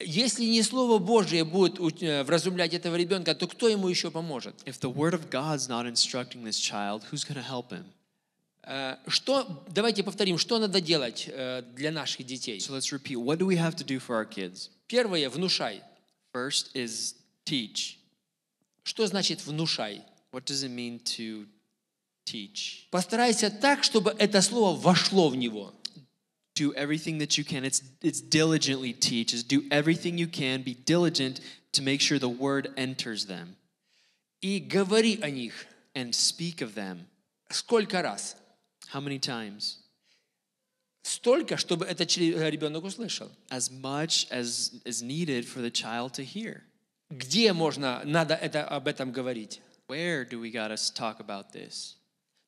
Speaker 1: Если не Слово Божье будет вразумлять этого ребенка, то кто ему еще поможет? If the word of God's not instructing this child, who's going to help him? Что, давайте повторим, что надо делать для наших детей? So let's repeat. What do we have to do for our kids? Первое, внушай. First is teach. Что значит внушай? What does it mean to teach? Постарайся так, чтобы это слово вошло в него. Do everything that you can. It's, it's diligently teach. Is do everything you can. Be diligent to make sure the word enters them. И говори о них. And speak of them. Сколько раз? How many times? Столько, чтобы этот э, ребенок услышал. As much as is needed for the child to hear. Где можно, надо это, об этом говорить? Where do we gotta talk about this?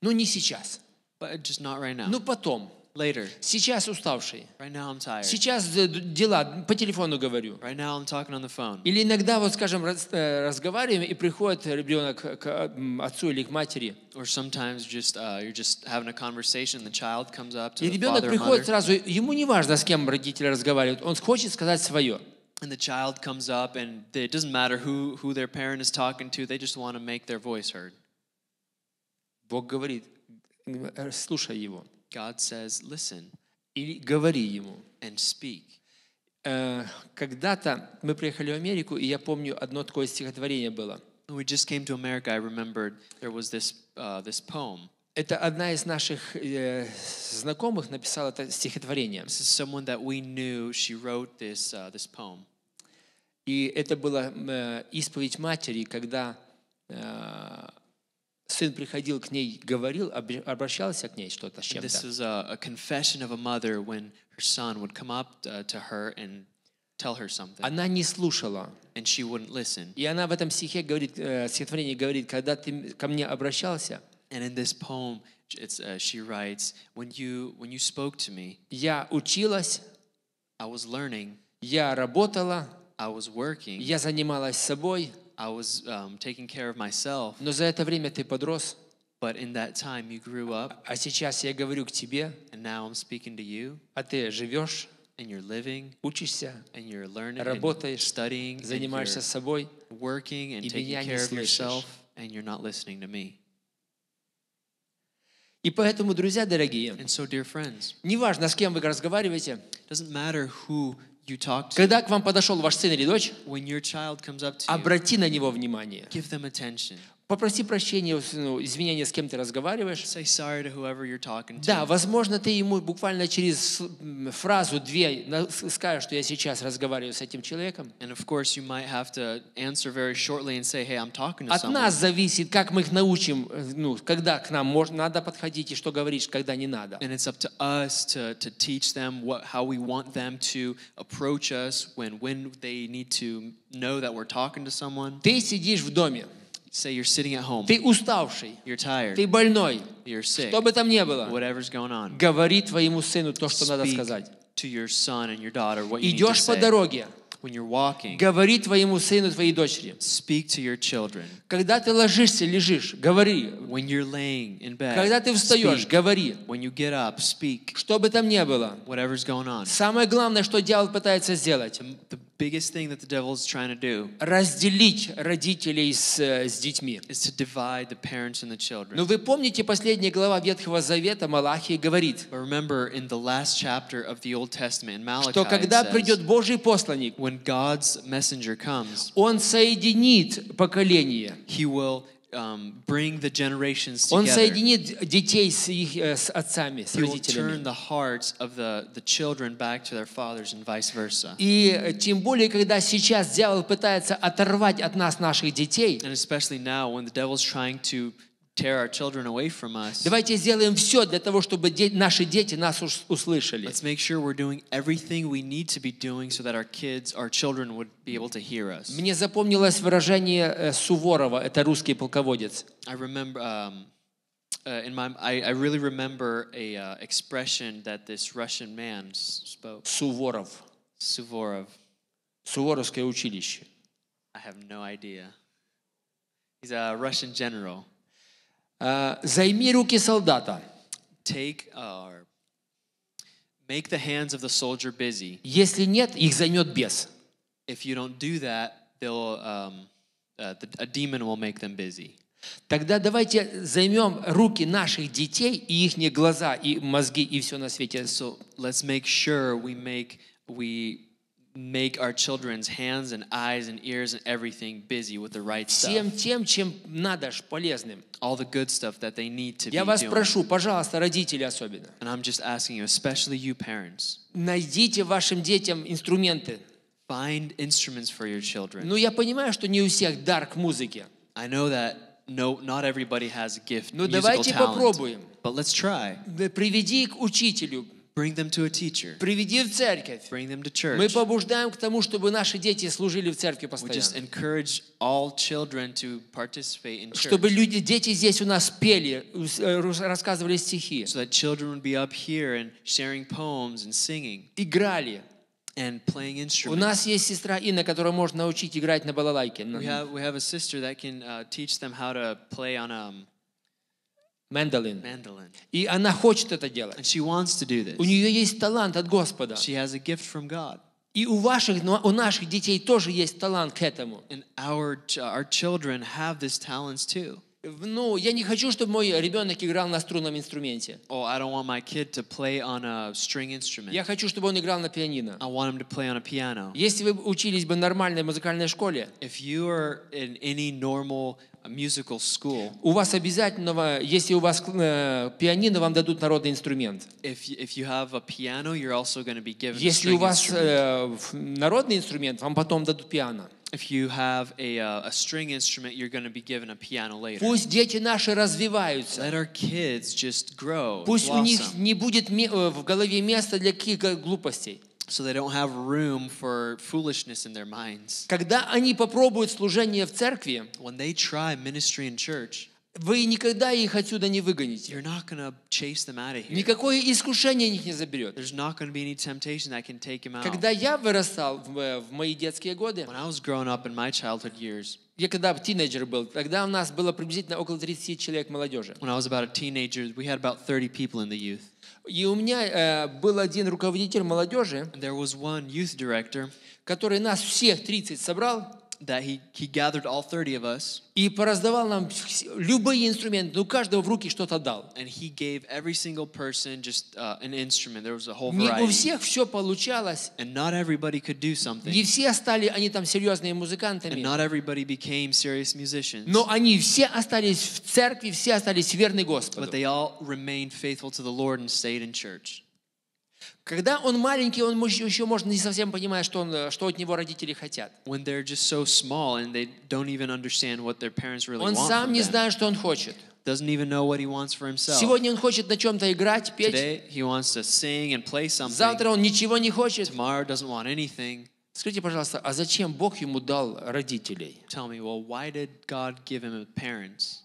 Speaker 1: Ну, не сейчас. But just not right now. Ну, потом. Later. Сейчас уставший. Right now I'm tired. Сейчас дела, по телефону говорю. Right now I'm talking on the phone. Или иногда, вот скажем, раз, разговариваем, и приходит ребенок к отцу или к матери. Or sometimes just, uh, you're just having a conversation, the child comes up to и the father, ребенок приходит mother. сразу, ему не важно, с кем родители разговаривают, он хочет сказать свое. and the child comes up and they, it doesn't matter who, who their parent is talking to they just want to make their voice heard Бог говорит, слушай его. God says, listen. И говори ему. And speak. Э, когда-то мы приехали в Америку, и я помню, одно такое стихотворение было. we just came to America, I remembered there was this, uh, this poem. Это одна из наших э, знакомых написала это стихотворение. This is someone that we knew. She wrote this, uh, this poem. И это была э, исповедь матери, когда э, сын приходил к ней, говорил, обращался к ней что-то с чем-то. This was a, a confession of a mother when her son would come up to her and tell her something. Она не слушала. And she wouldn't listen. И она в этом стихе говорит, стихотворении говорит, когда ты ко мне обращался. And in this poem, it's, uh, she writes, when you when you spoke to me. Я училась. I was learning. Я работала. I was working. Я занималась собой. I was um, taking care of myself. Но за это время ты подрос. But in that time you grew up. А сейчас я говорю к тебе. And now I'm speaking to you. А ты живешь. And you're living. Учишься. And you're learning. Работаешь. studying. Занимаешься собой. Working and taking care of yourself. And you're not listening to me. И поэтому, друзья дорогие, And so, dear friends, неважно, с кем вы разговариваете, doesn't matter who you talk to, когда к вам подошел ваш сын или дочь, when your child comes up to you, обрати на него внимание. Give them attention. Попроси прощения, извинения, с кем ты разговариваешь. Да, возможно, ты ему буквально через фразу две скажешь, что я сейчас разговариваю с этим человеком. От нас зависит, как мы их научим, э, ну, когда к нам можно, надо подходить и что говоришь, когда не надо. Ты сидишь в доме. Say you're sitting at home. Ты уставший. You're tired. Ты больной. You're sick. Что бы там ни было. Whatever's going on. Говори твоему сыну то, что надо сказать. To your son and your daughter what you Идешь need to по say. дороге. When you're walking, говори твоему сыну, твоей дочери. Speak to your children. Когда ты ложишься, лежишь, говори. When you're laying in bed, Когда ты встаешь, speak. говори. When you get up, speak. Что бы там ни было. Whatever's going on. Самое главное, что дьявол пытается сделать. The biggest thing that the devil is trying to do разделить родителей с, с детьми. Is to divide the parents and the children. Но вы помните, последняя глава Ветхого Завета Малахии говорит, But remember in the last chapter of the Old Testament, Malachi что когда says, придет Божий посланник, when God's messenger comes, он соединит поколение. He will um, bring the generations together. Он соединит детей с их э, с отцами, с родителями. turn the hearts of the the children back to their fathers and vice versa. И э, тем более, когда сейчас дьявол пытается оторвать от нас наших детей. And especially now, when the devil's trying to tear our children away from us. Давайте сделаем все для того, чтобы наши дети нас услышали. Let's make sure we're doing everything we need to be doing so that our kids, our children would be able to hear us. Мне запомнилось выражение э, Суворова, это русский полководец. I remember um, uh, in my I, I really remember a uh, expression that this Russian man spoke. Суворов. Суворов. Суворовское училище. I have no idea. He's a Russian general. Займи руки солдата. Take or make the hands of the soldier busy. Если нет, их займет бес. If you don't do that, they'll um, uh, the, a demon will make them busy. Тогда давайте займем руки наших детей и их глаза и мозги и все на свете. So let's make sure we make we make our children's hands and eyes and ears and everything busy with the right stuff. Всем тем, чем надо, полезным. All the good stuff that they need to Я be вас doing. прошу, пожалуйста, родители особенно. And I'm just asking you, especially you parents. Найдите вашим детям инструменты. Find instruments for your children. Ну, я понимаю, что не у всех дар к музыке. I know that no, not everybody has a gift, Ну, давайте talent, попробуем. But let's try. Приведи к учителю, Bring them to a teacher. Приведи в церковь. Bring them to church. Мы побуждаем к тому, чтобы наши дети служили в церкви постоянно. We just encourage all children to participate in church. Чтобы люди, дети здесь у нас пели, э, рассказывали стихи. So that children would be up here and sharing poems and singing. Играли. And playing instruments. У нас есть сестра Инна, которую можно научить играть на балалайке. We have, we have a sister that can uh, teach them how to play on a um, Мендолин. И она хочет это делать. У нее есть талант от Господа. She has a gift from God. И у ваших, у наших детей тоже есть талант к этому. And our, our children have this talents too. Ну, я не хочу, чтобы мой ребенок играл на струнном инструменте. Oh, I don't want my kid to play on a string instrument. Я хочу, чтобы он играл на пианино. I want him to play on a piano. Если вы учились бы в нормальной музыкальной школе, if you are in any normal у вас обязательно, если у вас э, пианино, вам дадут народный инструмент. Если у вас э, народный инструмент, вам потом дадут пиано. If you have a, uh, a string instrument, you're going to be given a piano later. Пусть дети наши развиваются. Let our kids just grow. Пусть blossom. у них не будет э, в голове места для каких глупостей. So they don't have room for foolishness in their minds. Когда они попробуют служение в церкви, when they try ministry in church, вы никогда их отсюда не выгоните. You're not gonna chase them out of here. Никакое искушение их не заберет. There's not gonna be any temptation that can take them out. Когда я вырастал в, э, в мои детские годы, when I was growing up in my childhood years, я когда тинейджер был, тогда у нас было приблизительно около 30 человек молодежи. When I was about a teenager, we had about 30 people in the youth. И у меня э, был один руководитель молодежи, There was one youth director, который нас всех 30 собрал, that he, he gathered all 30 of us. And he gave every single person just uh, an instrument. There was a whole variety. And not everybody could do something. And not everybody became serious musicians. But they all remained faithful to the Lord and stayed in church. Когда он маленький, он еще, может не совсем понимает, что, он, э, что от него родители хотят. он сам не знает, что он хочет. Doesn't even know what he wants for himself. Сегодня он хочет на чем-то играть, петь. Today he wants to sing and play something. Завтра он ничего не хочет. Tomorrow doesn't want anything. Скажите, пожалуйста, а зачем Бог ему дал родителей? Tell me, well, why did God give him parents?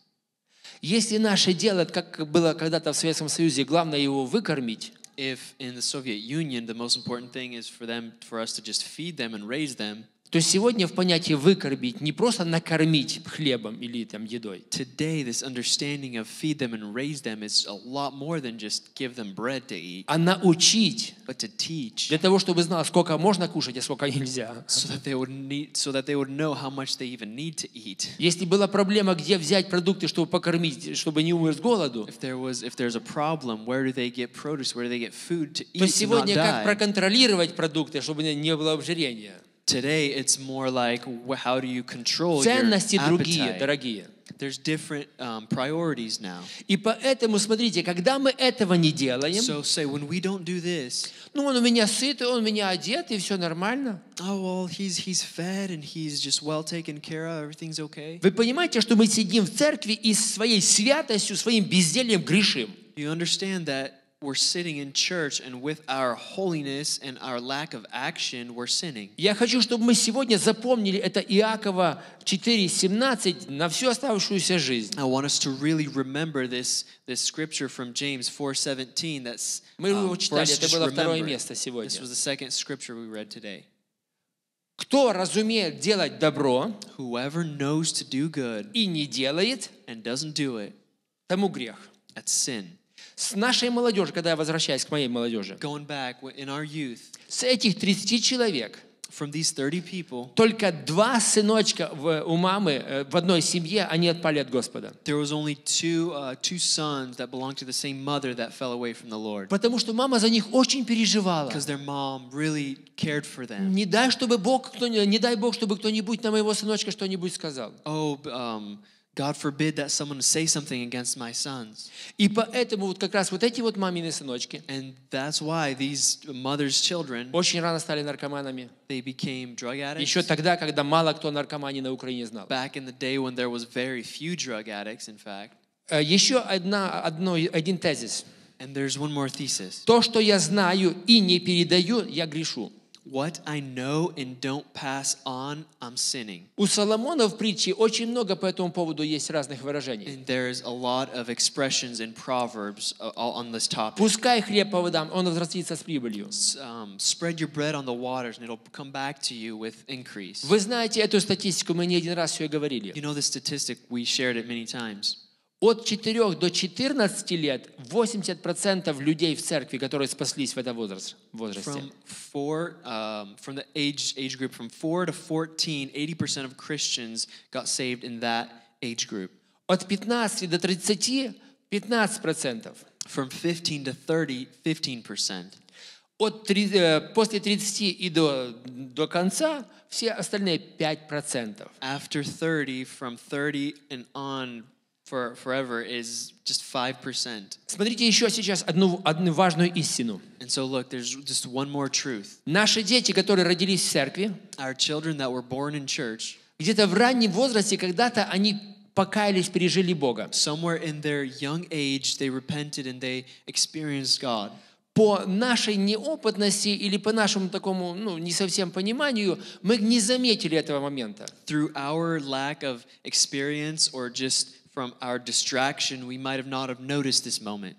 Speaker 1: Если наше дело, как было когда-то в Советском Союзе, главное его выкормить. if in the Soviet Union the most important thing is for them for us to just feed them and raise them, То есть сегодня в понятии выкормить не просто накормить хлебом или там едой. Today this understanding of feed them and raise them is a lot more than just give them bread to eat. А научить. But to teach. Для того, чтобы знал, сколько можно кушать, а сколько нельзя. So that they would need, so that they would know how much they even need to eat. Если была проблема, где взять продукты, чтобы покормить, чтобы не умер с голоду. If there was, if there's a problem, where do they get produce, where do they get food to eat? not die? То сегодня как проконтролировать продукты, чтобы не было обжирения. Today it's more like how do you control Ценности your другие, appetite. дорогие. There's different um, priorities now. И поэтому, смотрите, когда мы этого не делаем, so say, when we don't do this, ну, он у меня сыт, и он меня одет, и все нормально. Oh, well, he's, fed and he's just well taken care of, everything's okay. Вы понимаете, что мы сидим в церкви и своей святостью, своим бездельем грешим. You understand that we're sitting in church and with our holiness and our lack of action we're sinning. Я хочу, чтобы мы сегодня запомнили это Иакова 4:17 на всю оставшуюся жизнь. I want us to really remember this this scripture from James 4:17 that's Мы его um, читали, это было второе место сегодня. This was the second scripture we read today. Кто разумеет делать добро, whoever knows to do good и не делает, and doesn't do it, тому грех. That's sin. С нашей молодежи, когда я возвращаюсь к моей молодежи, going back in our youth, с этих 30 человек – From these 30 people, только два сыночка в, у мамы э, в одной семье, они отпали от Господа. Uh, Потому что мама за них очень переживала. Because their mom really cared for them. Не дай, чтобы Бог, кто, не дай Бог, чтобы кто-нибудь на моего сыночка что-нибудь сказал. Oh, um, God forbid that someone say something against my sons. И поэтому вот как раз вот эти вот мамины сыночки. And that's why these mother's children. Очень рано стали наркоманами. They became drug addicts. Еще тогда, когда мало кто наркомании на Украине знал. Back in the day when there was very few drug addicts, in fact. Еще одна, одно, один тезис. And there's one more thesis. То, что я знаю и не передаю, я грешу. what I know and don't pass on, I'm sinning. У Соломона в притче очень много по этому поводу есть разных выражений. And there's a lot of expressions in proverbs uh, on this topic. Пускай хлеб по водам, он возвратится с прибылью. Um, spread your bread on the waters and it'll come back to you with increase. Вы знаете эту статистику, мы не один раз ее говорили. You know the statistic, we shared it many times. От 4 до 14 лет 80% людей в церкви, которые спаслись в этом возрасте. From four, um, from the age, age group from 4 to 14, 80% of Christians got saved in that age group. От 15 до 30 15%. From 15 to 30, 15%. От 3, после 30 и до, до конца все остальные 5%. After 30, from 30 and on, for forever is just 5%. Смотрите еще сейчас одну, одну важную истину. And so look, there's just one more truth. Наши дети, которые родились в церкви, our children that were born in church, где-то в раннем возрасте когда-то они покаялись, пережили Бога. Somewhere in their young age they repented and they experienced God. По нашей неопытности или по нашему такому, ну, не совсем пониманию, мы не заметили этого момента. Through our lack of experience or just from our distraction, we might have not have noticed this moment.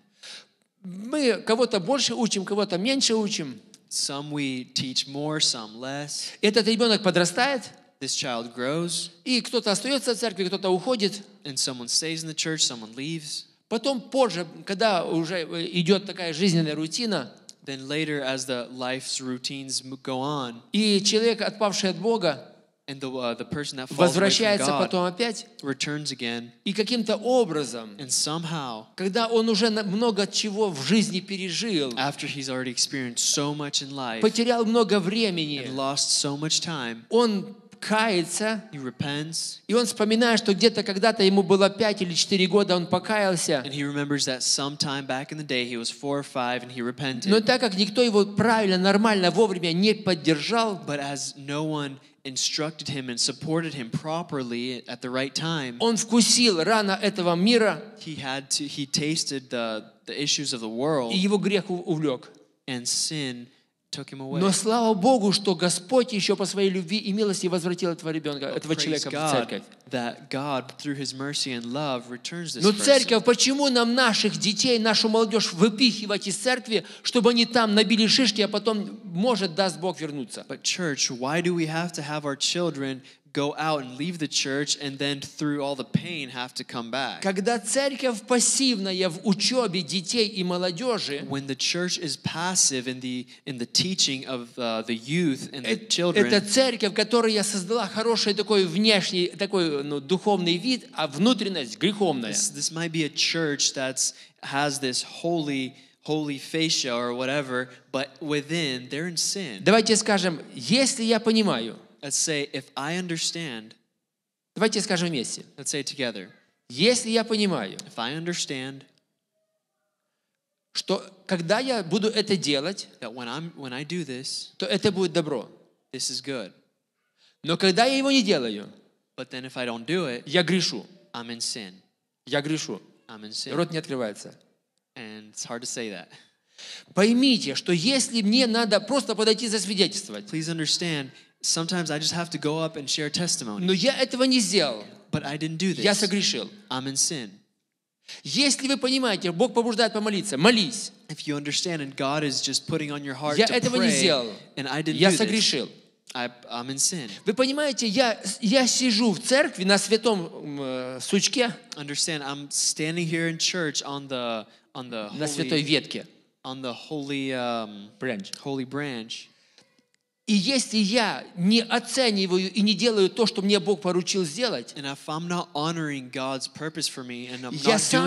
Speaker 1: Мы кого-то больше учим, кого-то меньше учим. Some we teach more, some less. Этот ребенок подрастает. This child grows. И кто-то остается в церкви, кто-то уходит. And someone stays in the church, someone leaves. Потом позже, когда уже идет такая жизненная рутина, then later, as the life's routines go on, и человек, отпавший от Бога, And the, uh, the person that falls возвращается away from God потом опять returns again, и каким-то образом, and somehow, когда он уже много чего в жизни пережил, after he's already experienced so much in life, потерял много времени, and lost so much time, он кается, he repents, и он вспоминает, что где-то когда-то ему было 5 или 4 года, он покаялся. And he remembers that sometime back in the day he was 4 or 5 and he repented. Но так как никто его правильно, нормально, вовремя не поддержал, but as no one instructed him and supported him properly at the right time, он вкусил рано этого мира, he had to, he tasted the, the issues of the world, и его грех увлек. And sin но слава Богу, что Господь еще по своей любви и милости возвратил этого ребенка, этого человека в церковь. Но церковь, почему нам наших детей, нашу молодежь выпихивать из церкви, чтобы они там набили шишки, а потом, может, даст Бог вернуться? go out and leave the church and then through all the pain have to come back. Когда церковь пассивная в учебе детей и молодежи, when the church is passive in the in the teaching of uh, the youth and the children, это церковь, создала хороший такой внешний такой ну, духовный вид, а внутренность греховная. This, this might be a church that's has this holy holy fascia or whatever, but within they're in sin. Давайте скажем, если я понимаю. Let's uh, say, if I understand, Давайте скажем вместе. Let's say together. Если я понимаю, if I understand, что когда я буду это делать, that when I'm, when I do this, то это будет добро. This is good. Но когда я его не делаю, But then if I don't do it, я грешу. I'm in sin. Я грешу. I'm in sin. Рот не открывается. And it's hard to say that. Поймите, что если мне надо просто подойти засвидетельствовать, Please understand, Sometimes I just have to go up and share testimony. Но я этого не сделал. But I didn't do this. Я согрешил. I'm in sin. Если вы понимаете, Бог побуждает помолиться, молись. If you understand and God is just putting on your heart я to этого pray, не сделал. And I didn't я do согрешил. This. I, I'm in sin. Вы понимаете, я, я сижу в церкви на святом э, сучке. Understand, I'm standing here in church on the, on the holy, на святой ветке. On the holy, um, branch. holy branch. И если я не оцениваю и не делаю то, что мне Бог поручил сделать, я сам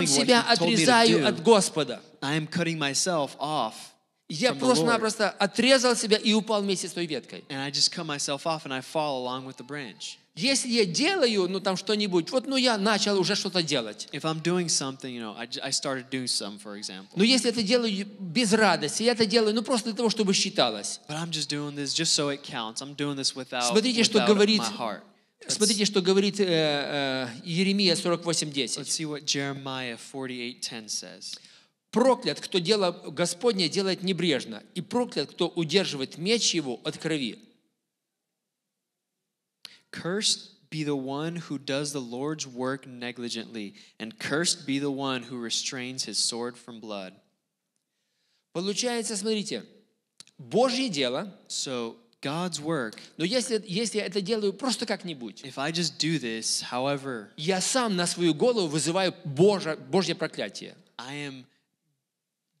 Speaker 1: себя отрезаю от Господа. Я просто-напросто отрезал себя и упал вместе с той веткой. Если я делаю, ну там что-нибудь, вот, ну я начал уже что-то делать. If I'm doing something, you know, I, started doing some, for example. Но ну, если это делаю без радости, я это делаю, ну просто для того, чтобы считалось. But I'm just doing this just so it counts. I'm doing this without, Смотрите, что говорит, смотрите, что говорит э, э Еремия 48:10. Let's see what Jeremiah 48:10 says. Проклят, кто дело Господне делает небрежно, и проклят, кто удерживает меч его от крови. Cursed be the one who does the Lord's work negligently, and cursed be the one who restrains his sword from blood. Получается, смотрите, Божье дело. So God's work. Но если, если я это делаю просто как-нибудь, if I just do this, however, я сам на свою голову вызываю Божье, Божье проклятие. I am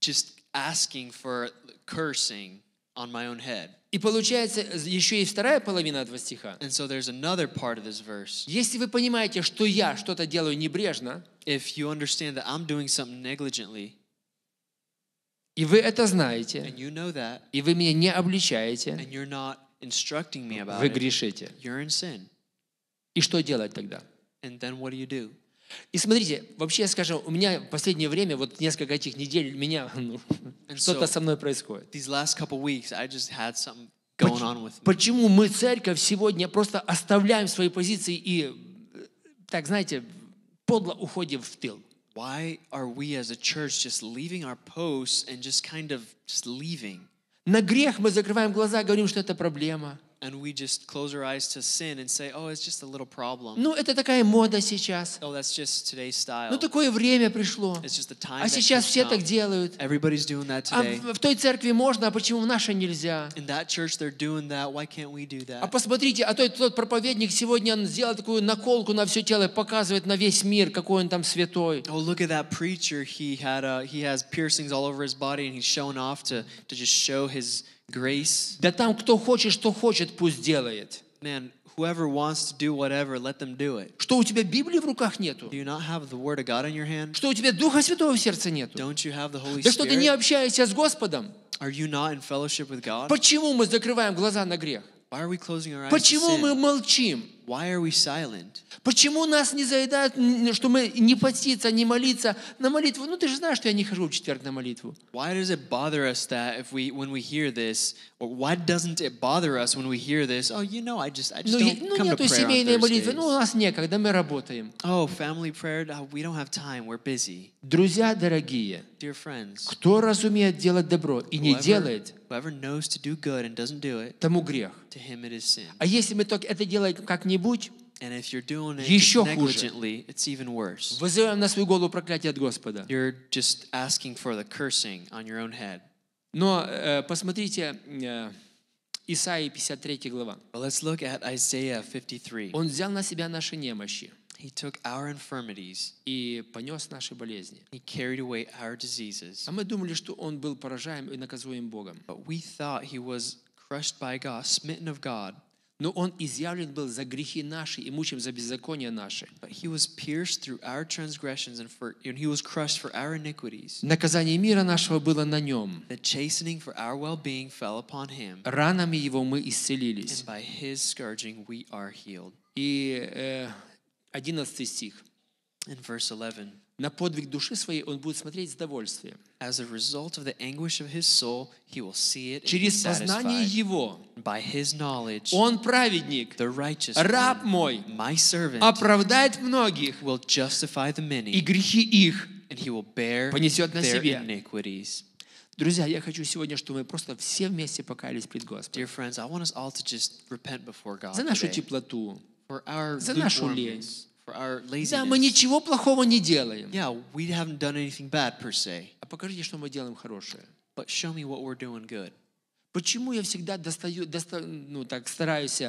Speaker 1: just asking for cursing. on my own head. И получается еще и вторая половина этого стиха. And so there's another part of this verse. Если вы понимаете, что я что-то делаю небрежно, if you understand that I'm doing something negligently, и вы это знаете, and you know that, и вы меня не обличаете, and you're not instructing me about вы грешите. It, you're in sin. И что делать тогда? And then what do you do? И смотрите, вообще, скажем, у меня в последнее время, вот несколько этих недель, меня ну, что-то so, со мной происходит. Почему мы, церковь, сегодня просто оставляем свои позиции и, э, так знаете, подло уходим в тыл? Why are we as a church just leaving our posts and just kind of just leaving? На грех мы закрываем глаза, говорим, что это проблема. And we just close our eyes to sin and say, oh, it's just a little problem. Ну, это такая мода сейчас. Oh, that's just today's style. Ну, такое время пришло. It's just the time а сейчас все come. так делают. Everybody's doing that today. А в, в той церкви можно, а почему в нашей нельзя? In that church they're doing that, why can't we do that? А посмотрите, а тот, тот проповедник сегодня он сделал такую наколку на все тело и показывает на весь мир, какой он там святой. Oh, look at that preacher. He had a, uh, he has piercings all over his body and he's showing off to, to just show his grace. Да там кто хочет, что хочет, пусть делает. Man, whoever wants to do whatever, let them do it. Что у тебя Библии в руках нету? Do you not have the word of God in your hand? Что у тебя Духа Святого в сердце нету? Don't you have the Holy Spirit? Да что ты не общаешься с Господом? Are you not in fellowship with God? Почему мы закрываем глаза на грех? Why are we closing our eyes Почему мы молчим? Why are we silent? Почему нас не заедают, что мы не поститься, не молиться на молитву? Ну, ты же знаешь, что я не хожу в четверг на молитву. Why does it bother us that if we, when we hear this, or why doesn't it bother us when we hear this, oh, you know, I just, I just ну, don't ну, come нету to prayer семейной on молитвы, ну, у нас некогда, мы работаем. Oh, family prayer, we don't have time, we're busy. Друзья дорогие, Dear friends, кто разумеет делать добро и не whoever, делает, whoever knows to do good and doesn't do it, тому грех. To him it is sin. А если мы только это делаем как не когда-нибудь, And if you're doing it Еще negligently, хуже. It's even worse. You're just asking for the cursing on your own head. Но э, посмотрите э, But let's look at Isaiah 53. He took our infirmities. He carried away our diseases. думали, But we thought he was crushed by God, smitten of God но Он изъявлен был за грехи наши и мучим за наши. But he was pierced through our transgressions and, for, and he was crushed for our iniquities. Наказание мира нашего было на Нем. The chastening for our well-being fell upon him. Ранами Его мы исцелились. And by his scourging we are healed. И э, 11 стих. In verse 11. На подвиг души своей он будет смотреть с довольствием. As a result of the anguish of his soul, he will see it Через познание его by his knowledge, он праведник, the righteous раб мой, my servant, оправдает многих will justify the many, и грехи их and he will bear понесет на себе. Iniquities. Друзья, я хочу сегодня, чтобы мы просто все вместе покаялись пред Господом. за нашу теплоту, за нашу лень, да, мы ничего плохого не делаем. Yeah, we haven't done anything bad per se. А покажите, что мы делаем хорошее. But show me what we're doing good. Почему я всегда достаю, доста, ну, так, стараюсь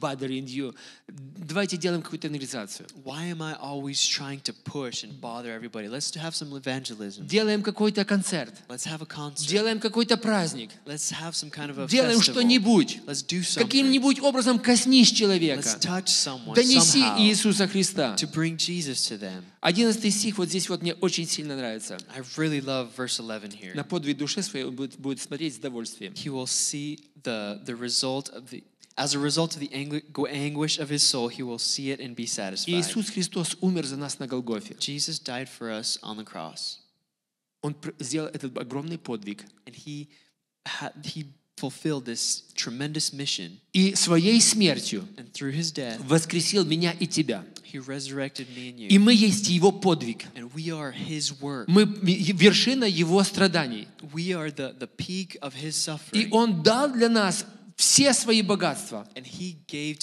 Speaker 1: bothering you. Давайте делаем какую-то евангелизацию. Why am I always trying to push and bother everybody? Let's have some evangelism. Делаем какой-то концерт. Let's have a concert. Делаем какой-то праздник. Let's have some kind of a Делаем что-нибудь. Let's do something. Каким-нибудь образом коснись человека. Let's touch someone Донеси somehow Иисуса Христа. To bring Jesus to them. Одиннадцатый стих вот здесь вот мне очень сильно нравится. I really love verse 11 here. На подвиг души своей будет, будет смотреть с удовольствием. He will see the, the result of the As a result of the anguish of his soul, he will see it and be satisfied. Иисус Христос умер за нас на Голгофе. Jesus died for us on the cross. Он сделал этот огромный подвиг. And he, had, he fulfilled this tremendous mission. И своей смертью and through his death, воскресил меня и тебя. He resurrected me and you. И мы есть его подвиг. And we are his work. Мы вершина его страданий. We are the, the peak of his suffering. И он дал для нас все свои богатства. И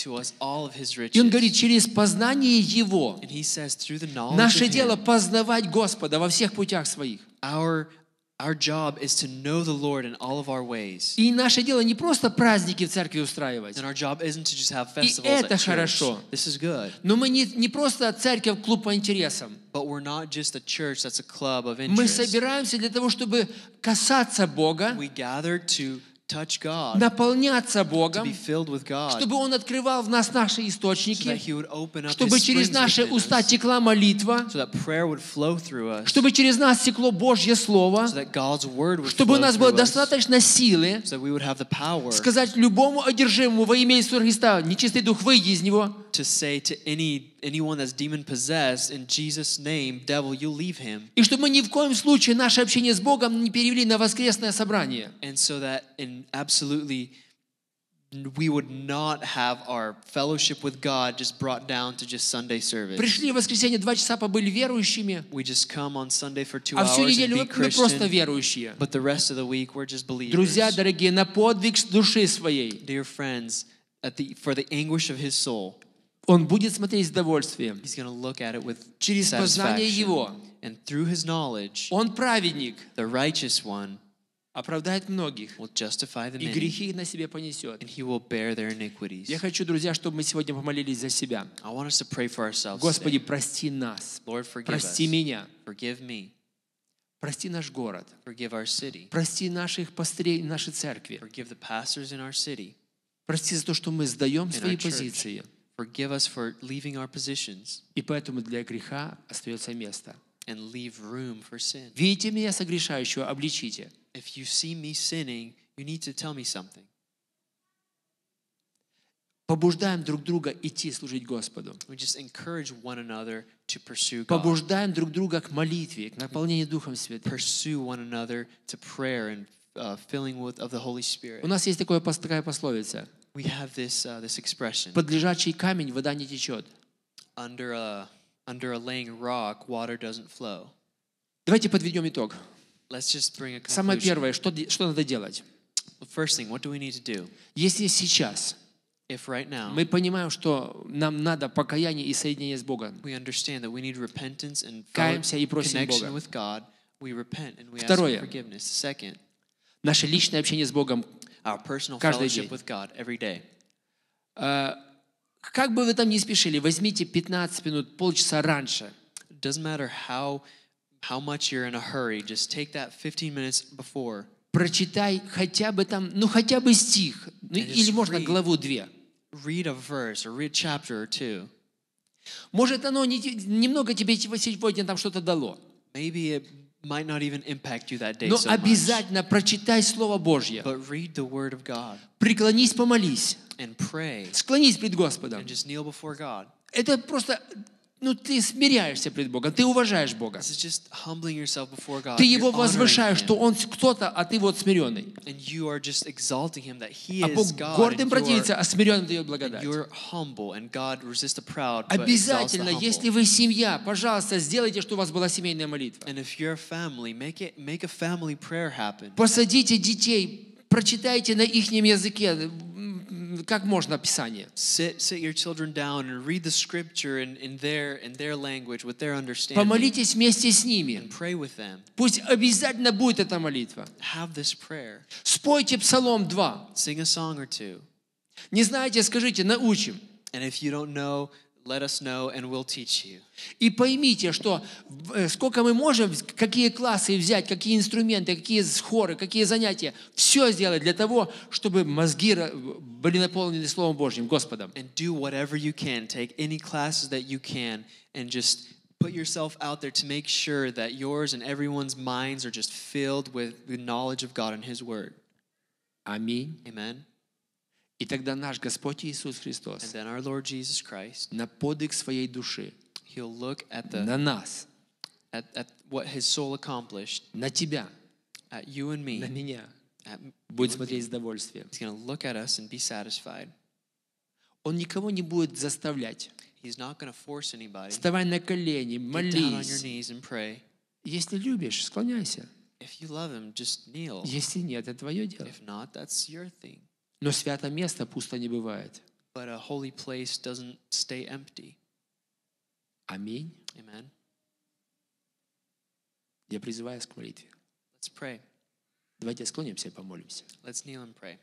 Speaker 1: он говорит, через познание Его says, наше дело познавать Господа во всех путях своих. Our Our job is to know the Lord in all of our ways. И наше дело не просто праздники в церкви устраивать. And our job isn't to just have festivals И это at хорошо. This is good. Но мы не, не просто церковь клуб по интересам. But we're not just a church that's a club of interest. Мы собираемся для того, чтобы касаться Бога. We gather to наполняться Богом, чтобы Он открывал в нас наши источники, чтобы через наши уста текла молитва, чтобы через нас текло Божье Слово, чтобы у нас было достаточно силы сказать любому одержимому во имя Иисуса Христа, нечистый дух, выйди из него, to say to any anyone that's demon possessed in Jesus name, devil, you leave him. И чтобы мы ни в коем случае наше общение с Богом не перевели на воскресное собрание. And so that in absolutely we would not have our fellowship with God just brought down to just Sunday service. Пришли в воскресенье два часа побыли верующими. We just come on Sunday for two а hours and be Christian. просто верующие. But the rest of the week we're just believers. Друзья дорогие, на подвиг души своей. Dear friends, at the, for the anguish of his soul. Он будет смотреть с довольствием He's going look at it with Через познание Его. And through his knowledge, Он праведник. The righteous one оправдает многих. Will justify the many, и грехи на себе понесет. And he will bear their iniquities. Я хочу, друзья, чтобы мы сегодня помолились за себя. I want us to pray for ourselves Господи, прости нас. Lord, forgive прости us. меня. Forgive me. Прости наш город. Forgive our city. Прости наших пастырей, нашей церкви. Forgive the pastors in our city. Прости за то, что мы сдаем in свои позиции. Church. Forgive us for leaving our positions. И поэтому для греха остается место. And leave room for sin. Видите меня согрешающего, обличите. If you see me sinning, you need to tell me something. Побуждаем друг друга идти служить Господу. We just encourage one another to pursue God. Побуждаем друг друга к молитве, к наполнению Духом Святым. Pursue one another to prayer and uh, filling with of the Holy Spirit. У нас есть такое такая пословица we have this, uh, this expression. Под лежачий камень вода не течет. Under a, under a laying rock, water doesn't flow. Давайте подведем итог. Let's just bring a conclusion. Самое первое, что, что надо делать? First thing, what do we need to do? Если сейчас If right now, мы понимаем, что нам надо покаяние и соединение с Богом, we understand that we need repentance and каемся и просим Бога. With God, we repent and we Второе. Ask for forgiveness. Second, наше личное общение с Богом our personal каждый fellowship день. with God every day. Э, как бы вы там ни спешили, возьмите 15 минут, полчаса раньше. Doesn't matter how how much you're in a hurry, just take that 15 minutes before. Прочитай хотя бы там, ну хотя бы стих, ну, или можно главу две. Read a verse or read chapter or two. Может, оно не, немного тебе сегодня там что-то дало. Maybe it might not even impact you that day Но so обязательно much. прочитай Слово Божье. But read the Word of God. Преклонись, помолись. And pray. Склонись пред Господом. And just kneel before God. Это просто ну, ты смиряешься пред Богом, ты уважаешь Бога. ты Его возвышаешь, что Он кто-то, а ты вот смиренный. а Бог гордым противится, а смиренным дает благодать. Proud, Обязательно, если вы семья, пожалуйста, сделайте, что у вас была семейная молитва. Family, make it, make Посадите детей, прочитайте на их языке, как можно описание. Sit, sit your children down and read the scripture in, in, their, in their language, with their understanding. Помолитесь вместе с ними. And pray with them. Пусть обязательно будет эта молитва. Have this prayer. Спойте Псалом 2. Sing a song or two. Не знаете, скажите, научим. And if you don't know, Let us know, and we'll teach you. И поймите, что э, сколько мы можем, какие классы взять, какие инструменты, какие хоры, какие занятия, все сделать для того, чтобы мозги были наполнены Словом Божьим, Господом. And do whatever you can. Take any classes that you can, and just put yourself out there to make sure that yours and everyone's minds are just filled with the knowledge of God and His Word. Аминь. Amen. И тогда наш Господь Иисус Христос Christ, на подвиг своей души the, на нас, at, at what his soul accomplished, на тебя, at you and me, на меня, at будет смотреть с удовольствием. He's look at us and be satisfied. Он никого не будет заставлять. He's not force anybody. Вставай на колени, молись. Get down on your knees and pray. Если любишь, склоняйся. If you love him, just kneel. Если нет, это твое дело. If not, that's your thing. Но святое место пусто не бывает. But a holy place doesn't stay empty. Аминь. Amen. Я призываю вас к молитве. Let's pray. Давайте склонимся и помолимся. Let's kneel and pray.